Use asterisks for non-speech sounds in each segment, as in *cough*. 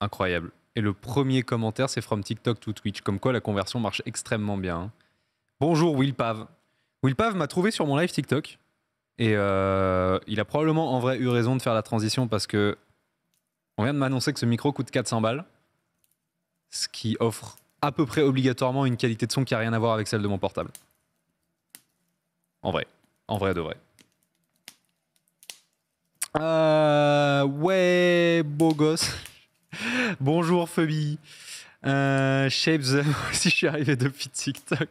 incroyable. Et le premier commentaire, c'est from TikTok to Twitch, comme quoi la conversion marche extrêmement bien. Hein. Bonjour Will Pav. m'a trouvé sur mon live TikTok. Et euh, il a probablement en vrai eu raison de faire la transition parce que on vient de m'annoncer que ce micro coûte 400 balles, ce qui offre à peu près obligatoirement une qualité de son qui n'a rien à voir avec celle de mon portable. En vrai, en vrai de vrai. Euh, ouais, beau gosse. *laughs* Bonjour Phoebe. Euh, Shapes, *laughs* si je suis arrivé depuis TikTok.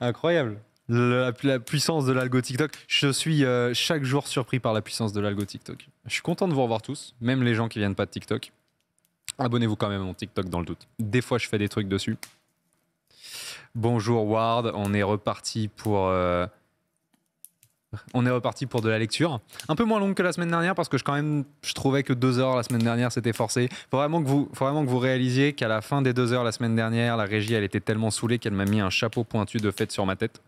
Incroyable. La, puissance de l'algo TikTok. Je suis euh, chaque jour surpris par la puissance de l'algo TikTok. Je suis content de vous revoir tous, même les gens qui viennent pas de TikTok. Abonnez-vous quand même à mon TikTok dans le doute. Des fois, je fais des trucs dessus. Bonjour Ward, on est reparti pour euh, on est reparti pour de la lecture. Un peu moins longue que la semaine dernière parce que je, quand même, je trouvais que deux heures la semaine dernière c'était forcé. il vraiment que vous, faut vraiment que vous réalisiez qu'à la fin des deux heures la semaine dernière, la régie elle était tellement saoulée qu'elle m'a mis un chapeau pointu de fête sur ma tête.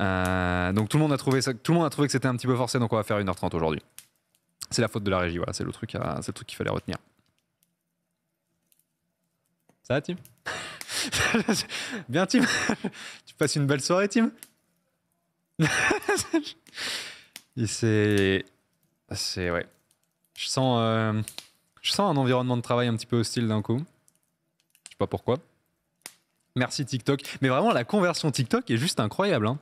Euh, donc tout le monde a trouvé tout le monde a trouvé que c'était un petit peu forcé. Donc on va faire 1h30 aujourd'hui. C'est la faute de la régie. Voilà, c'est le truc, c'est le truc qu'il fallait retenir. Ça va, Tim *laughs* Bien, Tim Tu passes une belle soirée, Tim c'est. *laughs* C'est. Ouais. Je sens, euh, je sens un environnement de travail un petit peu hostile d'un coup. Je sais pas pourquoi. Merci TikTok. Mais vraiment, la conversion TikTok est juste incroyable. Hein.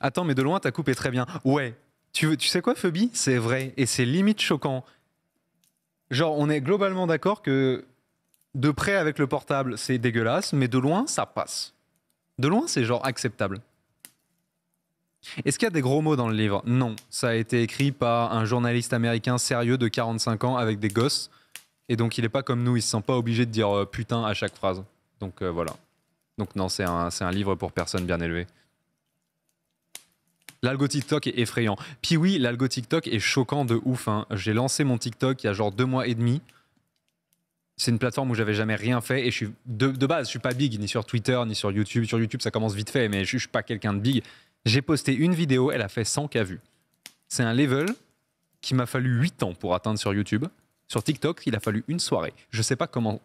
Attends, mais de loin, ta coupe est très bien. Ouais. Tu, tu sais quoi, Phoebe C'est vrai. Et c'est limite choquant. Genre, on est globalement d'accord que de près avec le portable, c'est dégueulasse, mais de loin, ça passe. De loin, c'est genre acceptable. Est-ce qu'il y a des gros mots dans le livre Non, ça a été écrit par un journaliste américain sérieux de 45 ans avec des gosses. Et donc il n'est pas comme nous, il se sent pas obligé de dire euh, putain à chaque phrase. Donc euh, voilà. Donc non, c'est un, c'est un livre pour personne bien élevées. L'algo TikTok est effrayant. Puis oui, l'algo TikTok est choquant de ouf. Hein. J'ai lancé mon TikTok il y a genre deux mois et demi. C'est une plateforme où j'avais jamais rien fait et je suis de, base, je suis pas big ni sur Twitter ni sur YouTube. Sur YouTube, ça commence vite fait, mais je, je suis pas quelqu'un de big. J'ai posté une vidéo, elle a fait 100K vues. C'est un level qui m'a fallu 8 ans pour atteindre sur YouTube. Sur TikTok, il a fallu une soirée. Je sais pas comment,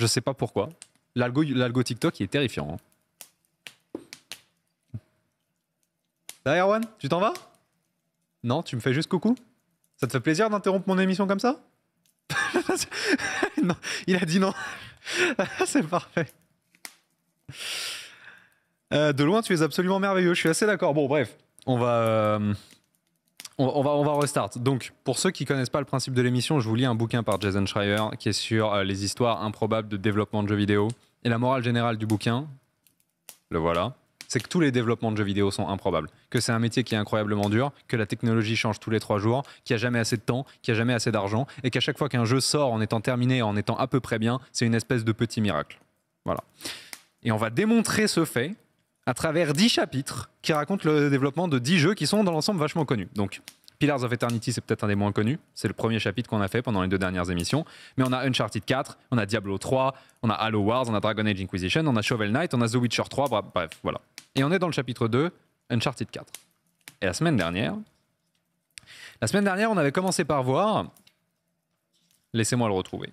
je sais pas pourquoi. L'algo, TikTok, il est terrifiant. Hein. Erwan, tu t'en vas Non, tu me fais juste coucou Ça te fait plaisir d'interrompre mon émission comme ça *laughs* non, il a dit non. *laughs* C'est parfait. Euh, de loin, tu es absolument merveilleux. Je suis assez d'accord. Bon, bref, euh, on va, on, va, on va restart. Donc, pour ceux qui connaissent pas le principe de l'émission, je vous lis un bouquin par Jason Schreier qui est sur euh, les histoires improbables de développement de jeux vidéo. Et la morale générale du bouquin, le voilà, c'est que tous les développements de jeux vidéo sont improbables, que c'est un métier qui est incroyablement dur, que la technologie change tous les trois jours, qu'il n'y a jamais assez de temps, qu'il n'y a jamais assez d'argent, et qu'à chaque fois qu'un jeu sort en étant terminé, en étant à peu près bien, c'est une espèce de petit miracle. Voilà. Et on va démontrer ce fait à travers 10 chapitres qui racontent le développement de 10 jeux qui sont dans l'ensemble vachement connus. Donc, Pillars of Eternity, c'est peut-être un des moins connus. C'est le premier chapitre qu'on a fait pendant les deux dernières émissions. Mais on a Uncharted 4, on a Diablo 3, on a Halo Wars, on a Dragon Age Inquisition, on a Shovel Knight, on a The Witcher 3, bref, voilà. Et on est dans le chapitre 2, Uncharted 4. Et la semaine dernière, la semaine dernière, on avait commencé par voir. Laissez-moi le retrouver.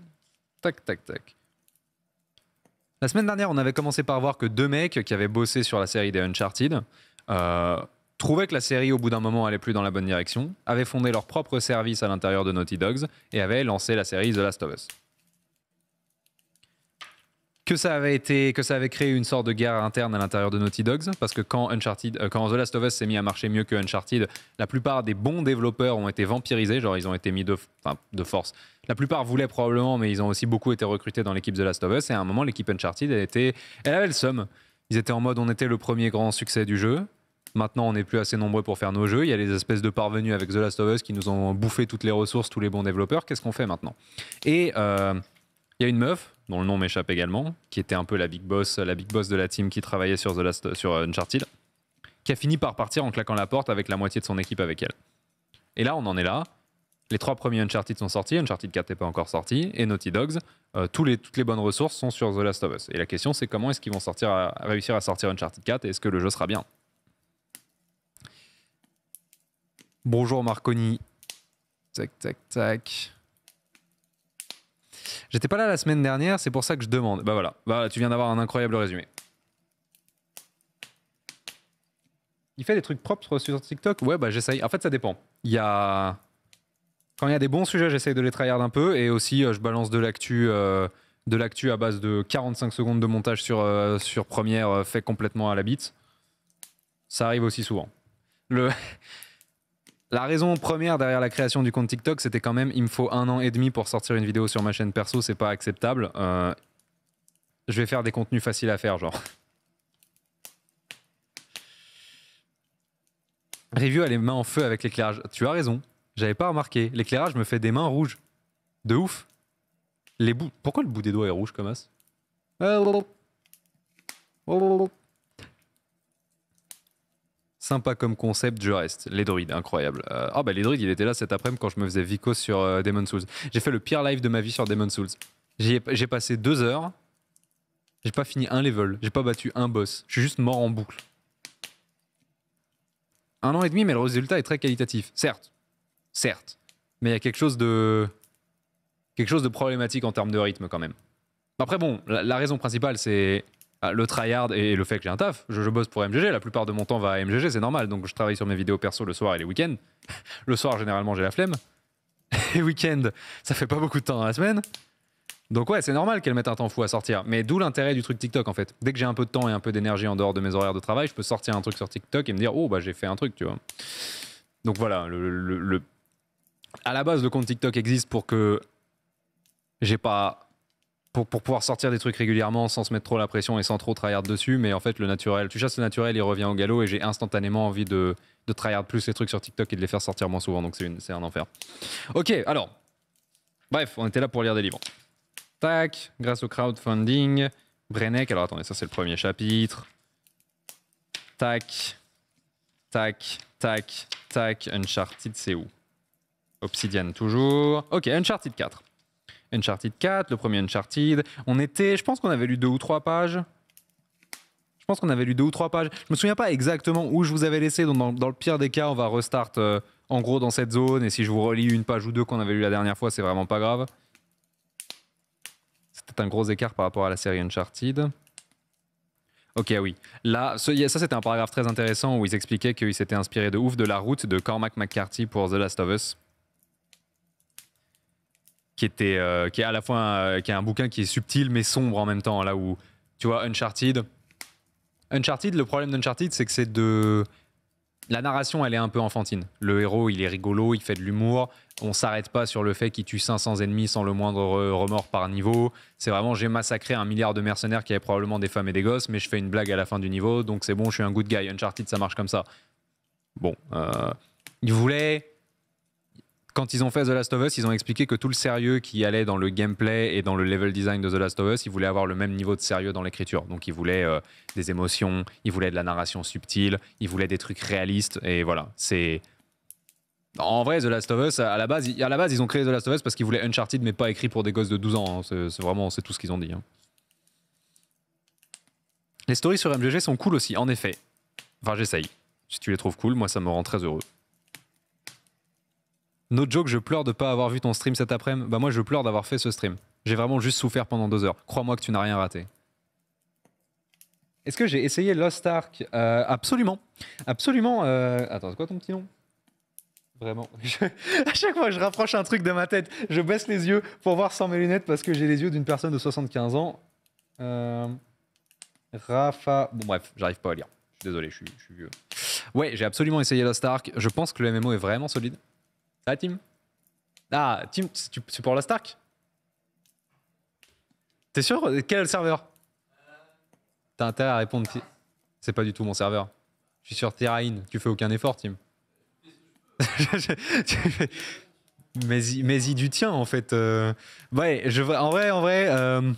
Tac, tac, tac. La semaine dernière, on avait commencé par voir que deux mecs qui avaient bossé sur la série des Uncharted euh, trouvaient que la série, au bout d'un moment, allait plus dans la bonne direction, avaient fondé leur propre service à l'intérieur de Naughty Dogs et avaient lancé la série The Last of Us que ça avait été, que ça avait créé une sorte de guerre interne à l'intérieur de Naughty Dogs, parce que quand Uncharted, euh, quand The Last of Us s'est mis à marcher mieux que Uncharted, la plupart des bons développeurs ont été vampirisés, genre ils ont été mis de, de force. La plupart voulaient probablement, mais ils ont aussi beaucoup été recrutés dans l'équipe The Last of Us. Et à un moment, l'équipe Uncharted, elle, était, elle avait le somme. Ils étaient en mode, on était le premier grand succès du jeu. Maintenant, on n'est plus assez nombreux pour faire nos jeux. Il y a les espèces de parvenus avec The Last of Us qui nous ont bouffé toutes les ressources, tous les bons développeurs. Qu'est-ce qu'on fait maintenant Et euh, il y a une meuf dont le nom m'échappe également, qui était un peu la big boss, la big boss de la team qui travaillait sur, The Last, sur euh, Uncharted, qui a fini par partir en claquant la porte avec la moitié de son équipe avec elle. Et là, on en est là. Les trois premiers Uncharted sont sortis, Uncharted 4 n'est pas encore sorti, et Naughty Dogs, euh, tous les, toutes les bonnes ressources sont sur The Last of Us. Et la question, c'est comment est-ce qu'ils vont sortir à, réussir à sortir Uncharted 4 et est-ce que le jeu sera bien Bonjour Marconi. Tac, tac, tac. J'étais pas là la semaine dernière, c'est pour ça que je demande. Bah voilà, bah, tu viens d'avoir un incroyable résumé. Il fait des trucs propres sur TikTok Ouais, bah j'essaye. En fait, ça dépend. Il y a. Quand il y a des bons sujets, j'essaye de les tryhard un peu. Et aussi, euh, je balance de l'actu. Euh, de l'actu à base de 45 secondes de montage sur, euh, sur première fait complètement à la bite. Ça arrive aussi souvent. Le, la raison première derrière la création du compte TikTok, c'était quand même, il me faut un an et demi pour sortir une vidéo sur ma chaîne perso, c'est pas acceptable. Euh, je vais faire des contenus faciles à faire, genre. Review elle les mains en feu avec l'éclairage. Tu as raison, j'avais pas remarqué. L'éclairage me fait des mains rouges. De ouf. Les bouts. Pourquoi le bout des doigts est rouge comme ça Sympa comme concept du reste. Les druides, incroyable. Euh, ah bah les druides, il était là cet après-midi quand je me faisais Vico sur euh, Demon Souls. J'ai fait le pire live de ma vie sur Demon Souls. J'ai passé deux heures. J'ai pas fini un level. J'ai pas battu un boss. Je suis juste mort en boucle. Un an et demi, mais le résultat est très qualitatif. Certes. Certes. Mais il y a quelque chose de... Quelque chose de problématique en termes de rythme quand même. Après bon, la raison principale c'est ah, le tryhard et le fait que j'ai un taf. Je, bosse pour MGG, la plupart de mon temps va à MGG, c'est normal. Donc je travaille sur mes vidéos perso le soir et les week-ends. *laughs* Le soir, généralement, j'ai la flemme. *laughs* Et week end ça fait pas beaucoup de temps dans la semaine. Donc ouais, c'est normal qu'elle mette un temps fou à sortir. Mais d'où l'intérêt du truc TikTok en fait. Dès que j'ai un peu de temps et un peu d'énergie en dehors de mes horaires de travail, je peux sortir un truc sur TikTok et me dire oh bah j'ai fait un truc, tu vois. Donc voilà, à la base le compte TikTok existe pour que j'ai pas pour, pouvoir sortir des trucs régulièrement sans se mettre trop la pression et sans trop tryhard dessus. Mais en fait, le naturel, tu chasses le naturel, il revient au galop et j'ai instantanément envie de, de tryhard plus les trucs sur TikTok et de les faire sortir moins souvent. Donc c'est un enfer. Ok, alors. Bref, on était là pour lire des livres. Tac, grâce au crowdfunding. Brenneck, alors attendez, ça c'est le premier chapitre. Tac, tac, tac, tac. Uncharted, c'est où Obsidian toujours. Ok, Uncharted 4. Uncharted 4, le premier Uncharted. On était, je pense qu'on avait lu deux ou trois pages. Je pense qu'on avait lu deux ou trois pages. Je me souviens pas exactement où je vous avais laissé. Donc dans, le pire des cas, on va restart euh, en gros dans cette zone. Et si je vous relis une page ou deux qu'on avait lu la dernière fois, c'est vraiment pas grave. C'était un gros écart par rapport à la série Uncharted. Ok, oui. Là, ça, c'était un paragraphe très intéressant où ils expliquaient qu'ils s'étaient inspirés de ouf de la route de Cormac McCarthy pour The Last of Us qui était euh, qui est à la fois un, euh, qui est un bouquin qui est subtil mais sombre en même temps là où tu vois Uncharted Uncharted le problème d'Uncharted c'est que c'est de la narration elle est un peu enfantine le héros il est rigolo il fait de l'humour on s'arrête pas sur le fait qu'il tue 500 ennemis sans le moindre remords par niveau c'est vraiment j'ai massacré un milliard de mercenaires qui avaient probablement des femmes et des gosses mais je fais une blague à la fin du niveau donc c'est bon je suis un good guy Uncharted ça marche comme ça bon euh, il voulait quand ils ont fait The Last of Us, ils ont expliqué que tout le sérieux qui allait dans le gameplay et dans le level design de The Last of Us, ils voulaient avoir le même niveau de sérieux dans l'écriture. Donc ils voulaient euh, des émotions, ils voulaient de la narration subtile, ils voulaient des trucs réalistes. Et voilà, c'est. En vrai, The Last of Us, à la base, à la base ils ont créé The Last of Us parce qu'ils voulaient Uncharted, mais pas écrit pour des gosses de 12 ans. Hein. C'est vraiment, c'est tout ce qu'ils ont dit. Hein. Les stories sur MGG sont cool aussi, en effet. Enfin, j'essaye. Si tu les trouves cool, moi, ça me rend très heureux. No joke, je pleure de pas avoir vu ton stream cet après-midi. Bah moi, je pleure d'avoir fait ce stream. J'ai vraiment juste souffert pendant deux heures. Crois-moi que tu n'as rien raté. Est-ce que j'ai essayé Lost Ark euh, Absolument. Absolument. Euh, attends, c'est quoi ton petit nom Vraiment. *laughs* À chaque fois, je rapproche un truc de ma tête. Je baisse les yeux pour voir sans mes lunettes parce que j'ai les yeux d'une personne de 75 ans. Euh, Rafa. Bon, bref, j'arrive pas à lire. Désolé, je suis, je suis vieux. Ouais, j'ai absolument essayé Lost Ark. Je pense que le MMO est vraiment solide. Tim Ah, Tim, c'est pour la Stark T'es sûr Quel serveur T'as intérêt à répondre. C'est pas du tout mon serveur. Je suis sur Terrain. Tu fais aucun effort, Tim. mais, *laughs* mais, du tien, en fait. Euh, ouais, je, en vrai, en vrai. Euh,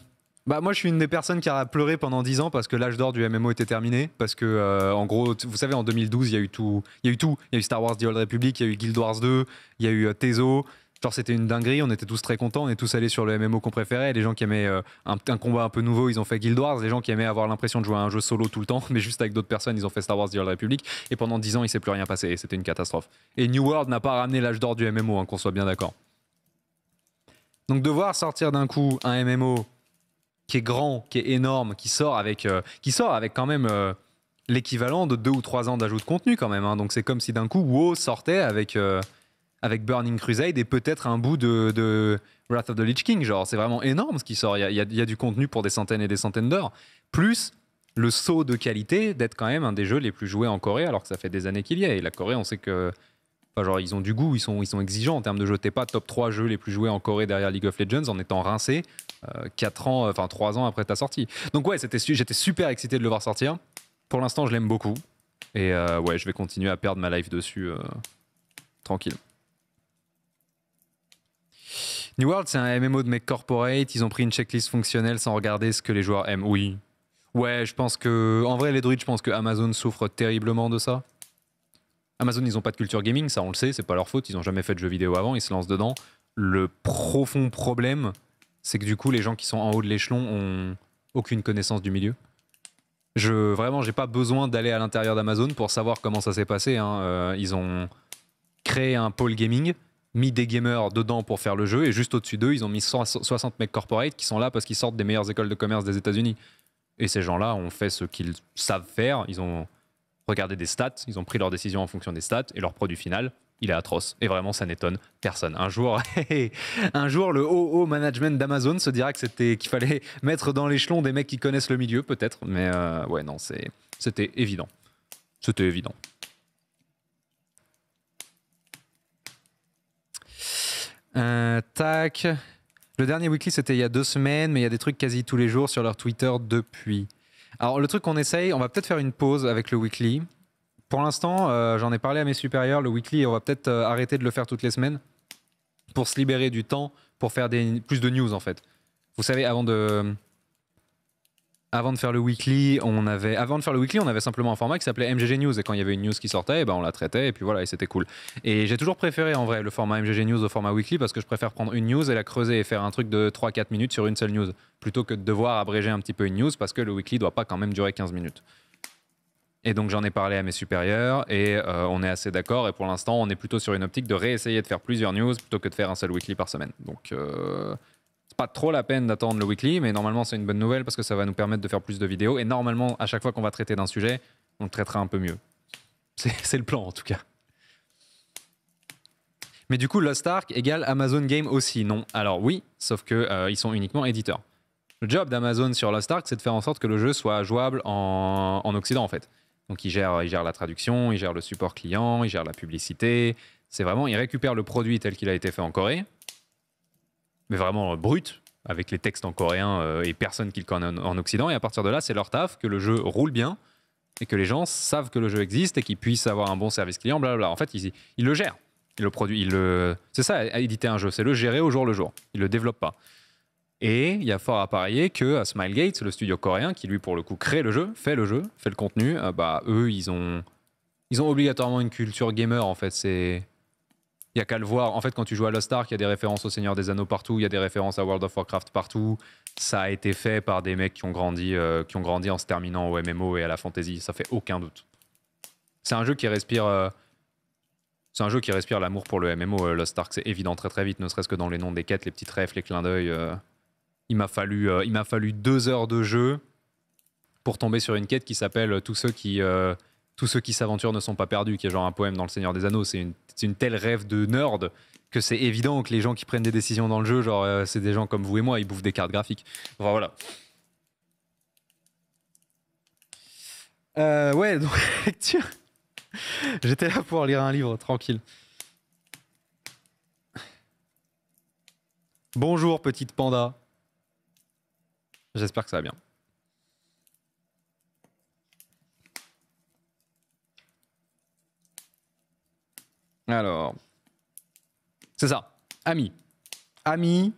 bah, moi je suis une des personnes qui a pleuré pendant 10 ans parce que l'âge d'or du MMO était terminé parce que euh, en gros vous savez en 2012 il y a eu tout il y a eu tout il y a eu Star Wars The Old Republic il y a eu Guild Wars 2 il y a eu euh, Tezo genre c'était une dinguerie on était tous très contents on est tous allés sur le MMO qu'on préférait les gens qui aimaient euh, un, combat un peu nouveau ils ont fait Guild Wars les gens qui aimaient avoir l'impression de jouer à un jeu solo tout le temps *laughs* mais juste avec d'autres personnes ils ont fait Star Wars The Old Republic et pendant 10 ans il s'est plus rien passé c'était une catastrophe et New World n'a pas ramené l'âge d'or du MMO hein, qu'on soit bien d'accord donc devoir sortir d'un coup un MMO qui est grand, qui est énorme, qui sort avec, euh, qui sort avec quand même euh, l'équivalent de deux ou trois ans d'ajout de contenu quand même. Hein. Donc c'est comme si d'un coup WoW sortait avec, euh, avec Burning Crusade et peut-être un bout de, Wrath of the Lich King. Genre c'est vraiment énorme ce qui sort. Il y a, du contenu pour des centaines et des centaines d'heures. Plus le saut de qualité d'être quand même un des jeux les plus joués en Corée alors que ça fait des années qu'il y a. Et la Corée on sait que... genre, ils ont du goût, ils sont, ils sont exigeants en termes de jeu. T'es pas top 3 jeux les plus joués en Corée derrière League of Legends en étant rincé 4 euh, ans, euh, enfin 3 ans après ta sortie. Donc ouais, j'étais super excité de le voir sortir. Pour l'instant, je l'aime beaucoup. Et euh, ouais, je vais continuer à perdre ma life dessus. tranquille. New World, c'est un MMO de mec corporate. Ils ont pris une checklist fonctionnelle sans regarder ce que les joueurs aiment. Oui. Ouais, je pense que. En vrai, les druides, je pense que Amazon souffre terriblement de ça. Amazon, ils ont pas de culture gaming, ça on le sait, c'est pas leur faute. Ils ont jamais fait de jeux vidéo avant, ils se lancent dedans. Le profond problème, c'est que du coup, les gens qui sont en haut de l'échelon ont aucune connaissance du milieu. Je, vraiment, j'ai pas besoin d'aller à l'intérieur d'Amazon pour savoir comment ça s'est passé. Hein. Euh, ils ont créé un pôle gaming, mis des gamers dedans pour faire le jeu, et juste au-dessus d'eux, ils ont mis 60 mecs corporate qui sont là parce qu'ils sortent des meilleures écoles de commerce des États-Unis. Et ces gens-là ont fait ce qu'ils savent faire. Ils ont regardé des stats, ils ont pris leurs décisions en fonction des stats et leur produit final, il est atroce. Et vraiment, ça n'étonne personne. Un jour, *laughs* un jour le haut, haut management d'Amazon se dira que c'était qu'il fallait mettre dans l'échelon des mecs qui connaissent le milieu, peut-être. Mais euh, ouais, non, c'est, c'était évident. C'était évident. Euh, tac. Le dernier weekly, c'était il y a deux semaines, mais il y a des trucs quasi tous les jours sur leur Twitter depuis. Alors, le truc qu'on essaye, on va peut-être faire une pause avec le weekly. Pour l'instant, euh, j'en ai parlé à mes supérieurs, le weekly, on va peut-être euh, arrêter de le faire toutes les semaines pour se libérer du temps, pour faire plus de news en fait. Vous savez, avant de, faire le weekly, on avait avant de faire le weekly, on avait simplement un format qui s'appelait MGG News et quand il y avait une news qui sortait, eh ben on la traitait et puis voilà, et c'était cool. Et j'ai toujours préféré en vrai le format MGG News au format weekly parce que je préfère prendre une news et la creuser et faire un truc de 3 4 minutes sur une seule news plutôt que de devoir abréger un petit peu une news parce que le weekly doit pas quand même durer 15 minutes. Et donc j'en ai parlé à mes supérieurs et euh, on est assez d'accord. Et pour l'instant, on est plutôt sur une optique de réessayer de faire plusieurs news plutôt que de faire un seul weekly par semaine. Donc euh, c'est pas trop la peine d'attendre le weekly, mais normalement c'est une bonne nouvelle parce que ça va nous permettre de faire plus de vidéos. Et normalement, à chaque fois qu'on va traiter d'un sujet, on le traitera un peu mieux. C'est *laughs* le plan en tout cas. Mais du coup, Lost Ark égale Amazon Game aussi, non Alors oui, sauf que euh, ils sont uniquement éditeurs. Le job d'Amazon sur Lost Ark, c'est de faire en sorte que le jeu soit jouable en, en Occident en fait. Donc il gère, il gère la traduction, il gère le support client, il gère la publicité. C'est vraiment, il récupère le produit tel qu'il a été fait en Corée, mais vraiment euh, brut, avec les textes en coréen euh, et personne qui le connaît en, Occident. Et à partir de là, c'est leur taf que le jeu roule bien et que les gens savent que le jeu existe et qu'ils puissent avoir un bon service client, blablabla. En fait, ils, le gèrent. le produit il le... C'est ça, éditer un jeu, c'est le gérer au jour le jour. Ils ne le développent pas. Et il y a fort à parier que à euh, Smilegate, le studio coréen qui lui pour le coup crée le jeu, fait le jeu, fait le contenu, euh, bah eux ils ont ils ont obligatoirement une culture gamer en fait, c'est il y a qu'à le voir. En fait, quand tu joues à Lost Ark, il y a des références au Seigneur des Anneaux partout, il y a des références à World of Warcraft partout. Ça a été fait par des mecs qui ont grandi euh, qui ont grandi en se terminant au MMO et à la fantasy, ça fait aucun doute. C'est un jeu qui respire C'est un jeu qui respire l'amour pour le MMO, Lost Ark, c'est évident très très vite, ne serait-ce que dans les noms des quêtes, les petits rêves, les clins d'œil il m'a fallu, euh, il m'a fallu deux heures de jeu pour tomber sur une quête qui s'appelle euh, Tous ceux qui euh, tous ceux qui s'aventurent ne sont pas perdus, qui est genre un poème dans Le Seigneur des Anneaux. C'est une, telle rêve de nerd que c'est évident que les gens qui prennent des décisions dans le jeu, genre, c'est des gens comme vous et moi, ils bouffent des cartes graphiques. Enfin, voilà. ouais, donc, *laughs* lecture. J'étais là pour lire un livre, tranquille. Bonjour, petite panda. J'espère que ça va bien. Alors, c'est ça. Ami. Ami.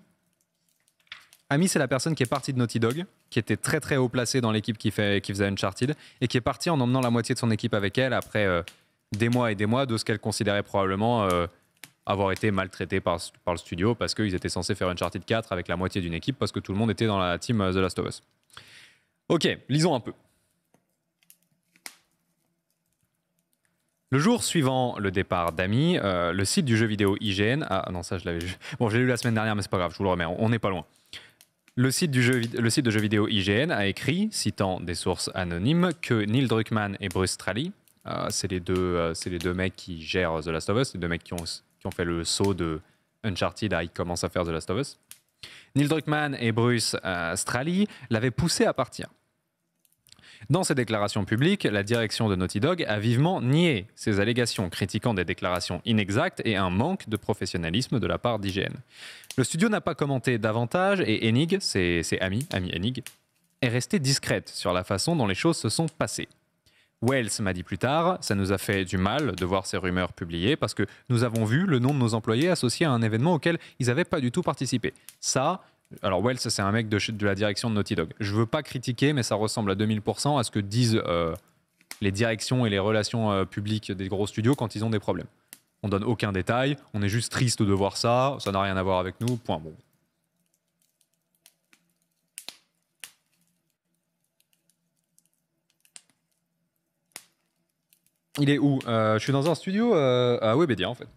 Ami, c'est la personne qui est partie de Naughty Dog, qui était très très haut placée dans l'équipe qui, qui faisait Uncharted, et qui est partie en emmenant la moitié de son équipe avec elle après euh, des mois et des mois de ce qu'elle considérait probablement euh, avoir été maltraités par, le studio parce qu'ils étaient censés faire Uncharted 4 avec la moitié d'une équipe parce que tout le monde était dans la team euh, The Last of Us. Ok, lisons un peu. Le jour suivant le départ d'Ami, euh, le site du jeu vidéo IGN. Ah non, ça je l'avais. Bon, j'ai lu la semaine dernière, mais c'est pas grave, je vous le remets, on n'est pas loin. Le site, du jeu, le site de jeux vidéo IGN a écrit, citant des sources anonymes, que Neil Druckmann et Bruce Trally, euh, c'est les, deux, c'est les deux mecs qui gèrent The Last of Us, les deux mecs qui ont qui ont fait le saut de Uncharted à ils à faire The Last of Us. Neil Druckmann et Bruce euh, Straley l'avaient poussé à partir. Dans ses déclarations publiques, la direction de Naughty Dog a vivement nié ces allégations, critiquant des déclarations inexactes et un manque de professionnalisme de la part d'IGN. Le studio n'a pas commenté davantage et Enig, ses, amis, est resté discrète sur la façon dont les choses se sont passées. Wells m'a dit plus tard, ça nous a fait du mal de voir ces rumeurs publiées parce que nous avons vu le nom de nos employés associé à un événement auquel ils n'avaient pas du tout participé. Ça, alors Wells, c'est un mec de, de, la direction de Naughty Dog. Je veux pas critiquer, mais ça ressemble à 2000% à ce que disent euh, les directions et les relations euh, publiques des gros studios quand ils ont des problèmes. On donne aucun détail, on est juste triste de voir ça, ça n'a rien à voir avec nous, point. Bon, Il est où euh, Je suis dans un studio euh, à Webedia en fait.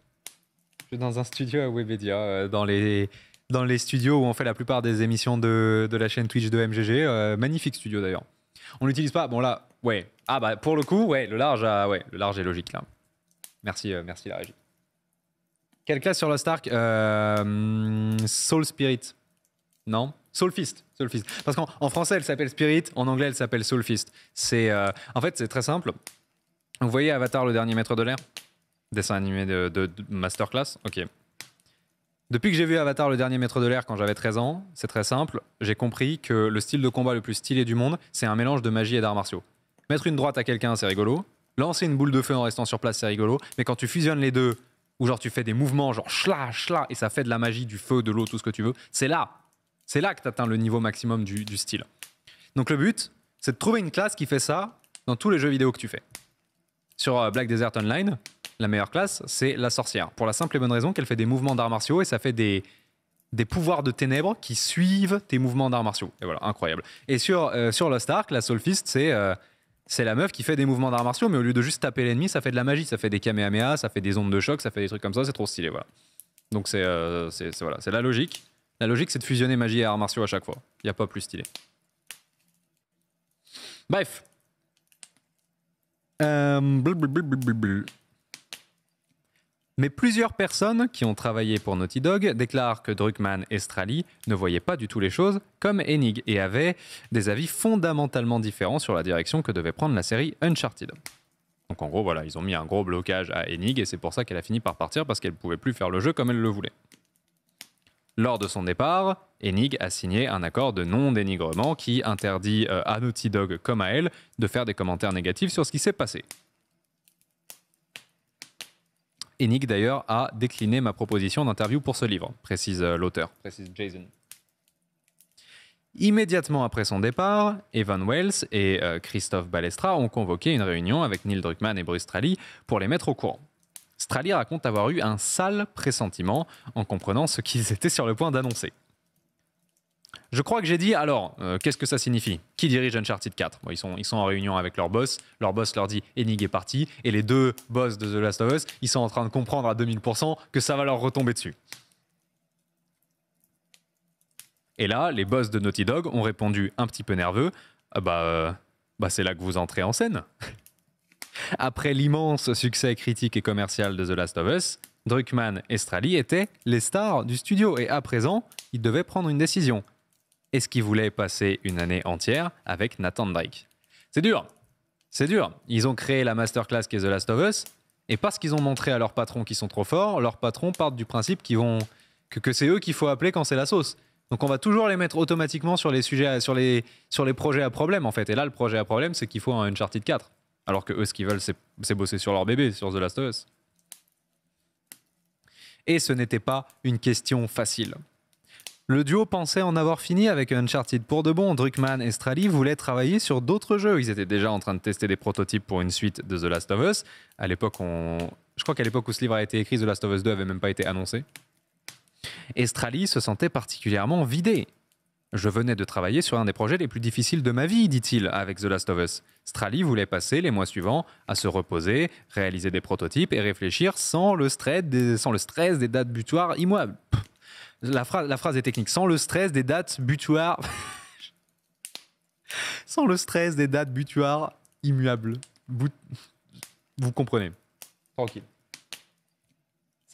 Je suis dans un studio à Webedia, euh, dans, les, dans les studios où on fait la plupart des émissions de, de la chaîne Twitch de MGG. magnifique studio d'ailleurs. On l'utilise pas. Bon là, ouais. Ah bah pour le coup, ouais, le large, ouais, le large est logique là. Merci, merci la régie. Quelle classe sur le Stark Soul Spirit. Non Soul Fist. Parce qu'en français, elle s'appelle Spirit, en anglais, elle s'appelle Soul Fist. C'est, en fait, c'est très simple. Vous voyez Avatar, le dernier maître de l'air Dessin animé de, de, masterclass Ok. Depuis que j'ai vu Avatar, le dernier maître de l'air, quand j'avais 13 ans, c'est très simple, j'ai compris que le style de combat le plus stylé du monde, c'est un mélange de magie et d'arts martiaux. Mettre une droite à quelqu'un, c'est rigolo. Lancer une boule de feu en restant sur place, c'est rigolo. Mais quand tu fusionnes les deux, ou genre tu fais des mouvements genre chla, chla, et ça fait de la magie, du feu, de l'eau, tout ce que tu veux, c'est là. C'est là que tu atteins le niveau maximum du, du style. Donc le but, c'est de trouver une classe qui fait ça dans tous les jeux vidéo que tu fais. Sur euh, Black Desert Online, la meilleure classe, c'est la sorcière. Pour la simple et bonne raison qu'elle fait des mouvements d'arts martiaux et ça fait des, des pouvoirs de ténèbres qui suivent tes mouvements d'arts martiaux. Et voilà, incroyable. Et sur, euh, sur Lost Ark, la solfiste, euh, c'est la meuf qui fait des mouvements d'arts martiaux, mais au lieu de juste taper l'ennemi, ça fait de la magie, ça fait des kamehameha, ça fait des ondes de choc, ça fait des trucs comme ça, c'est trop stylé, voilà. Donc c'est c'est voilà, la logique. La logique, c'est de fusionner magie et arts martiaux à chaque fois. Il n'y a pas plus stylé. Bref, euh, Mais plusieurs personnes qui ont travaillé pour Naughty Dog déclarent que Druckmann et Strali ne voyaient pas du tout les choses comme Enig et avaient des avis fondamentalement différents sur la direction que devait prendre la série Uncharted. Donc en gros, voilà, ils ont mis un gros blocage à Enig et c'est pour ça qu'elle a fini par partir parce qu'elle ne pouvait plus faire le jeu comme elle le voulait. Lors de son départ, Enig a signé un accord de non-dénigrement qui interdit euh, à Naughty Dog comme à elle de faire des commentaires négatifs sur ce qui s'est passé. Enig d'ailleurs a décliné ma proposition d'interview pour ce livre, précise euh, l'auteur, Immédiatement après son départ, Evan Wells et euh, Christophe Balestra ont convoqué une réunion avec Neil Druckmann et Bruce Trally pour les mettre au courant. Strali raconte avoir eu un sale pressentiment en comprenant ce qu'ils étaient sur le point d'annoncer. Je crois que j'ai dit, alors, euh, qu'est-ce que ça signifie Qui dirige Uncharted 4 ils, sont, ils sont en réunion avec leur boss, leur boss leur dit Enig est parti, et les deux boss de The Last of Us, ils sont en train de comprendre à 2000% que ça va leur retomber dessus. Et là, les boss de Naughty Dog ont répondu un petit peu nerveux, ah bah, euh, bah c'est là que vous entrez en scène. Après l'immense succès critique et commercial de The Last of Us, Druckmann et Strali étaient les stars du studio et à présent, ils devaient prendre une décision. Est-ce qu'ils voulaient passer une année entière avec Nathan Drake C'est dur, c'est dur. Ils ont créé la masterclass qui est The Last of Us et parce qu'ils ont montré à leurs patrons qu'ils sont trop forts, leurs patrons partent du principe qu'ils vont que, c'est eux qu'il faut appeler quand c'est la sauce. Donc on va toujours les mettre automatiquement sur les sujets, sur les, sur les projets à problème en fait. Et là, le projet à problème, c'est qu'il faut un Uncharted 4. Alors que eux, ce qu'ils veulent, c'est bosser sur leur bébé, sur The Last of Us. Et ce n'était pas une question facile. Le duo pensait en avoir fini avec Uncharted pour de bon. Druckmann et Strali voulaient travailler sur d'autres jeux. Ils étaient déjà en train de tester des prototypes pour une suite de The Last of Us. À l'époque, je crois qu'à l'époque où ce livre a été écrit, The Last of Us 2 avait même pas été annoncé. Et se sentait particulièrement vidé. Je venais de travailler sur un des projets les plus difficiles de ma vie, dit-il avec The Last of Us. Strali voulait passer les mois suivants à se reposer, réaliser des prototypes et réfléchir sans le stress des, sans le stress des dates butoirs immuables. La, phrase, est technique. Sans le stress des dates butoirs. *laughs* sans le stress des dates butoirs immuables. vous comprenez. Tranquille.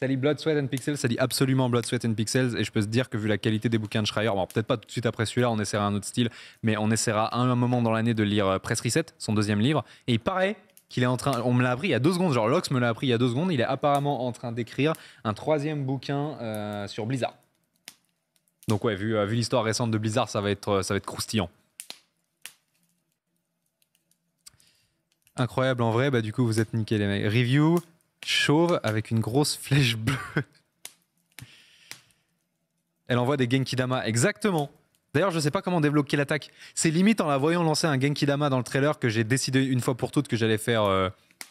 Ça dit Blood, Sweat and Pixels, ça dit absolument Blood, Sweat and Pixels, et je peux se dire que vu la qualité des bouquins de Schreier, bon, peut-être pas tout de suite après celui-là, on essaiera un autre style, mais on essaiera à un moment dans l'année de lire euh, Press Reset, son deuxième livre, et il paraît qu'il est en train, on me l'a appris il y a deux secondes, genre Lox me l'a appris il y a deux secondes, il est apparemment en train d'écrire un troisième bouquin euh, sur Blizzard. Donc ouais, euh, vu, l'histoire récente de Blizzard, ça va être, ça va être croustillant. Incroyable en vrai, bah du coup vous êtes niqué les mecs. Review, chauve avec une grosse flèche bleue. Elle envoie des Genkidama, exactement. D'ailleurs, je sais pas comment débloquer l'attaque. C'est limite en la voyant lancer un Genkidama dans le trailer que j'ai décidé une fois pour toutes que j'allais faire Soulfist. Euh,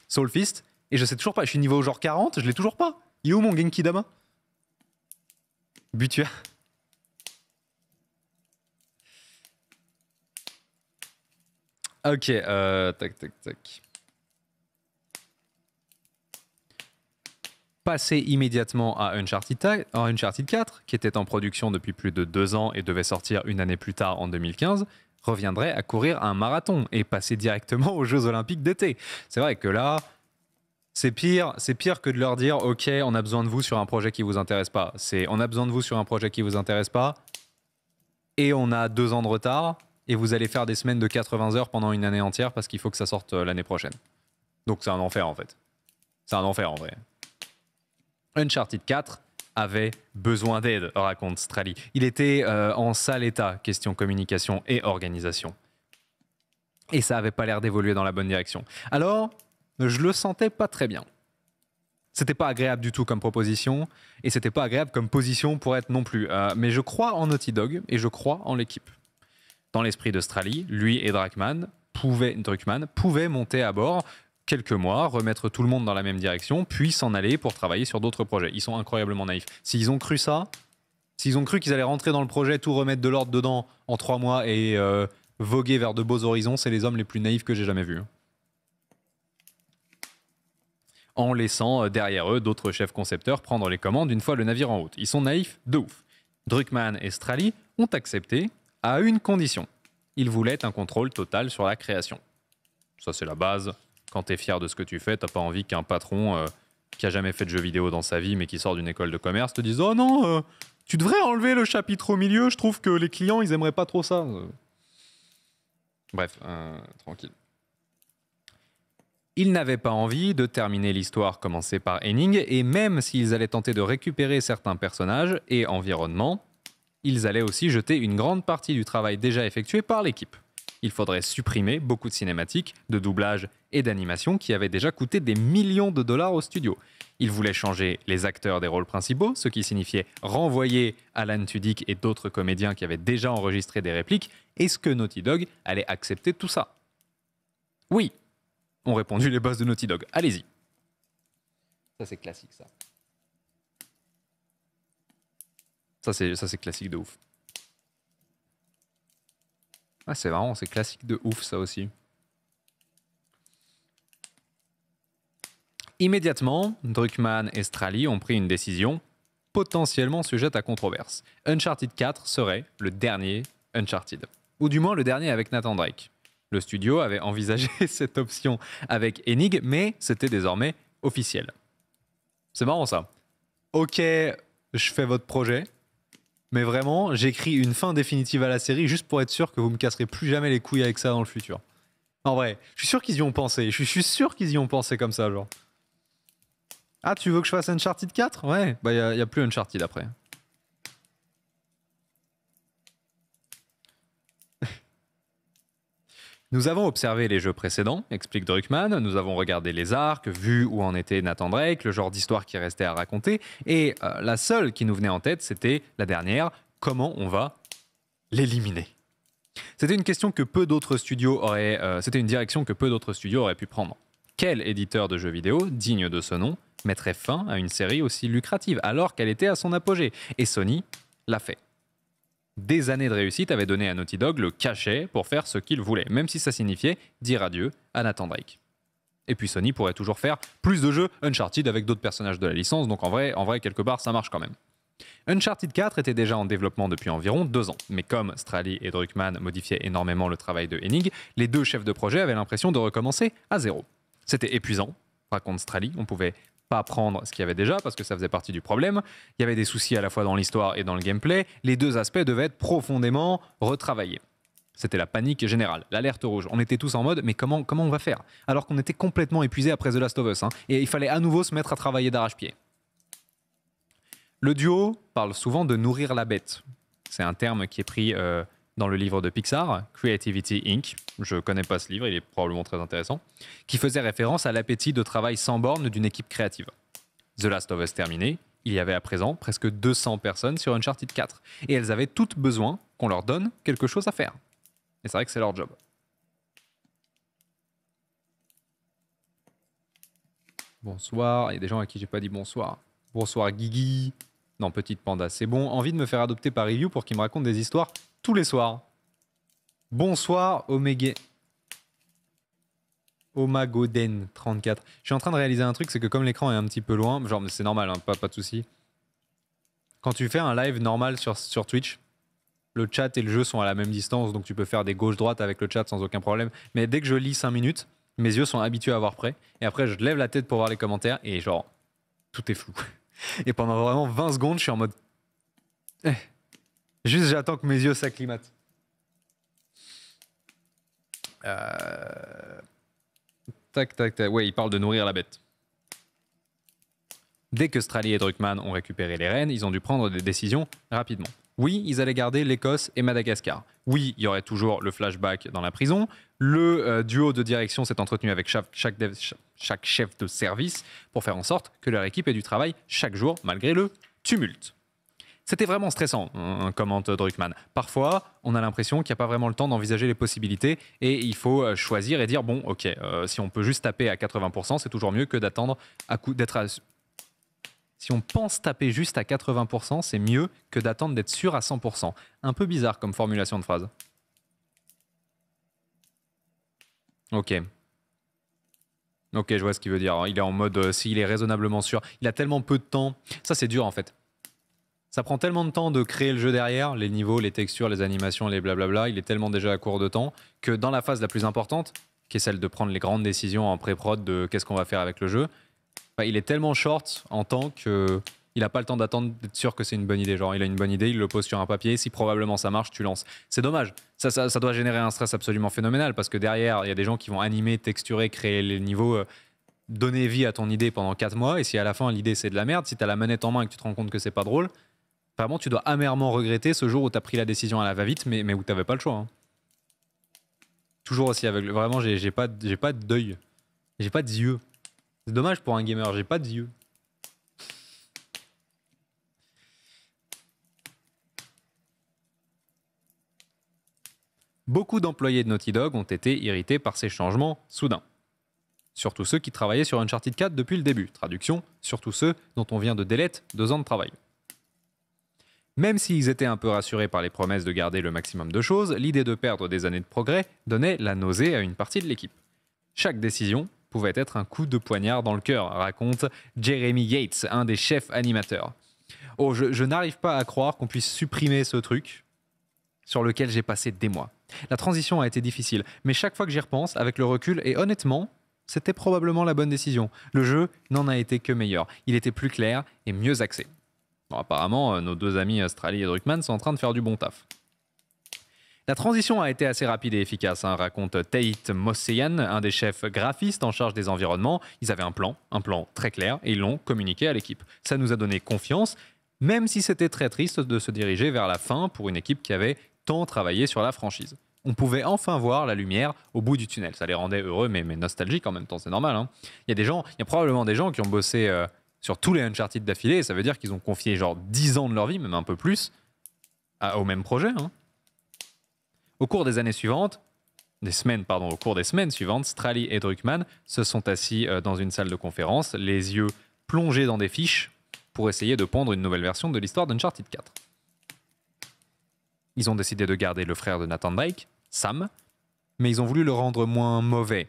Soul Fist. Et je sais toujours pas. Je suis niveau genre 40, je l'ai toujours pas. Il est où mon Genkidama Butua. Ok, euh, tac, tac, tac. passer immédiatement à Uncharted, 4, qui était en production depuis plus de deux ans et devait sortir une année plus tard en 2015, reviendrait à courir un marathon et passer directement aux Jeux Olympiques d'été. C'est vrai que là, c'est pire, c'est pire que de leur dire OK, on a besoin de vous sur un projet qui vous intéresse pas. C'est on a besoin de vous sur un projet qui vous intéresse pas et on a deux ans de retard et vous allez faire des semaines de 80 heures pendant une année entière parce qu'il faut que ça sorte euh, l'année prochaine. Donc c'est un enfer en fait. C'est un enfer en vrai. Uncharted 4 avait besoin d'aide, raconte Strali. Il était euh, en sale état, question communication et organisation. Et ça n'avait pas l'air d'évoluer dans la bonne direction. Alors, je le sentais pas très bien. C'était pas agréable du tout comme proposition, et c'était pas agréable comme position pour être non plus. Euh, mais je crois en Naughty Dog, et je crois en l'équipe. Dans l'esprit de lui et Drakman Druckmann pouvaient monter à bord quelques mois, remettre tout le monde dans la même direction, puis s'en aller pour travailler sur d'autres projets. Ils sont incroyablement naïfs. S'ils ont cru ça, s'ils ont cru qu'ils allaient rentrer dans le projet, tout remettre de l'ordre dedans en trois mois et euh, voguer vers de beaux horizons, c'est les hommes les plus naïfs que j'ai jamais vus. Hein. En laissant euh, derrière eux d'autres chefs concepteurs prendre les commandes une fois le navire en route. Ils sont naïfs de ouf. Druckmann et Strali ont accepté à une condition. Ils voulaient un contrôle total sur la création. Ça, c'est la base quand tu es fier de ce que tu fais, t'as pas envie qu'un patron euh, qui a jamais fait de jeux vidéo dans sa vie, mais qui sort d'une école de commerce, te dise Oh non, euh, tu devrais enlever le chapitre au milieu, je trouve que les clients, ils aimeraient pas trop ça. Bref, euh, tranquille. Ils n'avaient pas envie de terminer l'histoire commencée par Henning, et même s'ils allaient tenter de récupérer certains personnages et environnements, ils allaient aussi jeter une grande partie du travail déjà effectué par l'équipe il faudrait supprimer beaucoup de cinématiques, de doublages et d'animations qui avaient déjà coûté des millions de dollars au studio. Il voulait changer les acteurs des rôles principaux, ce qui signifiait renvoyer Alan Tudyk et d'autres comédiens qui avaient déjà enregistré des répliques. Est-ce que Naughty Dog allait accepter tout ça Oui, ont répondu les boss de Naughty Dog. Allez-y. Ça c'est classique ça. Ça c'est classique de ouf. Ah, c'est marrant, c'est classique de ouf ça aussi. Immédiatement, Druckmann et Strali ont pris une décision potentiellement sujette à controverse. Uncharted 4 serait le dernier Uncharted, ou du moins le dernier avec Nathan Drake. Le studio avait envisagé *laughs* cette option avec Enig, mais c'était désormais officiel. C'est marrant ça. Ok, je fais votre projet, mais vraiment, j'écris une fin définitive à la série juste pour être sûr que vous me casserez plus jamais les couilles avec ça dans le futur. En vrai, je suis sûr qu'ils y ont pensé. Je suis sûr qu'ils y ont pensé comme ça, genre. Ah, tu veux que je fasse Uncharted 4 Ouais, bah, il n'y a plus Uncharted après. Nous avons observé les jeux précédents, explique Druckmann, nous avons regardé les arcs, vu où en était Nathan Drake, le genre d'histoire qui restait à raconter, et euh, la seule qui nous venait en tête, c'était la dernière, comment on va l'éliminer C'était une question que peu d'autres studios auraient... Euh, c'était une direction que peu d'autres studios auraient pu prendre. Quel éditeur de jeux vidéo, digne de ce nom, mettrait fin à une série aussi lucrative alors qu'elle était à son apogée Et Sony l'a fait des années de réussite avaient donné à Naughty Dog le cachet pour faire ce qu'il voulait, même si ça signifiait dire adieu à Nathan Drake. Et puis Sony pourrait toujours faire plus de jeux Uncharted avec d'autres personnages de la licence, donc en vrai, en vrai, quelque part, ça marche quand même. Uncharted 4 était déjà en développement depuis environ deux ans, mais comme Strally et Druckmann modifiaient énormément le travail de Hennig, les deux chefs de projet avaient l'impression de recommencer à zéro. C'était épuisant, raconte Strally, on pouvait pas prendre ce qu'il y avait déjà parce que ça faisait partie du problème. Il y avait des soucis à la fois dans l'histoire et dans le gameplay. Les deux aspects devaient être profondément retravaillés. C'était la panique générale, l'alerte rouge. On était tous en mode, mais comment, comment on va faire Alors qu'on était complètement épuisé après The Last of Us. Hein. et il fallait à nouveau se mettre à travailler d'arrache-pied. Le duo parle souvent de nourrir la bête. C'est un terme qui est pris euh, dans le livre de Pixar, Creativity Inc. Je connais pas ce livre, il est probablement très intéressant, qui faisait référence à l'appétit de travail sans borne d'une équipe créative. The Last of Us terminé, il y avait à présent presque 200 personnes sur Uncharted 4, et elles avaient toutes besoin qu'on leur donne quelque chose à faire. Et c'est vrai que c'est leur job. Bonsoir, il y a des gens à qui j'ai pas dit bonsoir. Bonsoir Guigui. Non, petite panda, c'est bon. Envie de me faire adopter par Review pour qu'il me raconte des histoires tous les soirs. Bonsoir, Omega... Omagoden34. Je suis en train de réaliser un truc, c'est que comme l'écran est un petit peu loin, genre c'est normal, hein, pas, pas de souci. Quand tu fais un live normal sur, sur Twitch, le chat et le jeu sont à la même distance, donc tu peux faire des gauches-droites avec le chat sans aucun problème. Mais dès que je lis 5 minutes, mes yeux sont habitués à voir près. Et après, je lève la tête pour voir les commentaires et genre, tout est flou. *laughs* Et pendant vraiment 20 secondes, je suis en mode... Eh, Juste, j'attends que mes yeux s'acclimatent. Euh, tac, tac, tac. Ouais, il parle de nourrir la bête. Dès que Strali et Druckmann ont récupéré les rênes, ils ont dû prendre des décisions rapidement. Oui, ils allaient garder l'Écosse et Madagascar. Oui, il y aurait toujours le flashback dans la prison. Le euh, duo de direction s'est entretenu avec chaque, chaque chef de service pour faire en sorte que leur équipe ait du travail chaque jour malgré le tumulte. C'était vraiment stressant, hein, hein, commente Druckmann. Parfois, on a l'impression qu'il n'y a pas vraiment le temps d'envisager les possibilités et il faut euh, choisir et dire bon, ok, euh, si on peut juste taper à 80%, c'est toujours mieux que d'attendre à coup d'être à... Si on pense taper juste à 80%, c'est mieux que d'attendre d'être sûr à 100%. Un peu bizarre comme formulation de phrase. Ok. Ok, je vois ce qu'il veut dire. Il est en mode euh, s'il est raisonnablement sûr. Il a tellement peu de temps. Ça, c'est dur en fait. Ça prend tellement de temps de créer le jeu derrière, les niveaux, les textures, les animations, les blablabla. Il est tellement déjà à court de temps que dans la phase la plus importante, qui est celle de prendre les grandes décisions en pré-prod de qu'est-ce qu'on va faire avec le jeu, bah, il est tellement short en temps que il n'a pas le temps d'attendre d'être sûr que c'est une bonne idée. Genre, il a une bonne idée, il le pose sur un papier. Si probablement ça marche, tu lances. C'est dommage. Ça, ça, doit générer un stress absolument phénoménal parce que derrière, il y a des gens qui vont animer, texturer, créer les niveaux, euh, donner vie à ton idée pendant 4 mois. Et si à la fin, l'idée, c'est de la merde, si tu as la manette en main et que tu te rends compte que c'est pas drôle, Vraiment, tu dois amèrement regretter ce jour où tu as pris la décision à la va-vite, mais, où tu pas le choix. Hein. Toujours aussi aveugle. Vraiment, j'ai pas, pas deuil, J'ai pas d'yeux. C'est dommage pour un gamer, j'ai pas d'yeux. Beaucoup d'employés de Naughty Dog ont été irrités par ces changements soudains. Surtout ceux qui travaillaient sur Uncharted 4 depuis le début. Traduction, surtout ceux dont on vient de délette deux ans de travail. Même s'ils étaient un peu rassurés par les promesses de garder le maximum de choses, l'idée de perdre des années de progrès donnait la nausée à une partie de l'équipe. Chaque décision pouvait être un coup de poignard dans le cœur, raconte Jeremy Yates, un des chefs animateurs. Oh, je, n'arrive pas à croire qu'on puisse supprimer ce truc sur lequel j'ai passé des mois. La transition a été difficile, mais chaque fois que j'y repense, avec le recul, et honnêtement, c'était probablement la bonne décision. Le jeu n'en a été que meilleur. Il était plus clair et mieux axé apparemment, euh, nos deux amis Australie et Druckmann sont en train de faire du bon taf. La transition a été assez rapide et efficace, hein, raconte Tate Mosseyan, un des chefs graphistes en charge des environnements. Ils avaient un plan, un plan très clair, et ils l'ont communiqué à l'équipe. Ça nous a donné confiance, même si c'était très triste de se diriger vers la fin pour une équipe qui avait tant travaillé sur la franchise. On pouvait enfin voir la lumière au bout du tunnel. Ça les rendait heureux, mais, mais nostalgiques en même temps, c'est normal. Hein. Il y a des gens, il y a probablement des gens qui ont bossé euh, sur tous les Uncharted d'affilée. ça veut dire qu'ils ont confié genre 10 ans de leur vie, même un peu plus, au même projet. Hein. Au cours des années suivantes, des semaines, pardon, au cours des semaines suivantes, Strali et Druckmann se sont assis euh, dans une salle de conférence, les yeux plongés dans des fiches, pour essayer de pondre une nouvelle version de l'histoire d'Uncharted 4. Ils ont décidé de garder le frère de Nathan Drake, Sam, mais ils ont voulu le rendre moins mauvais,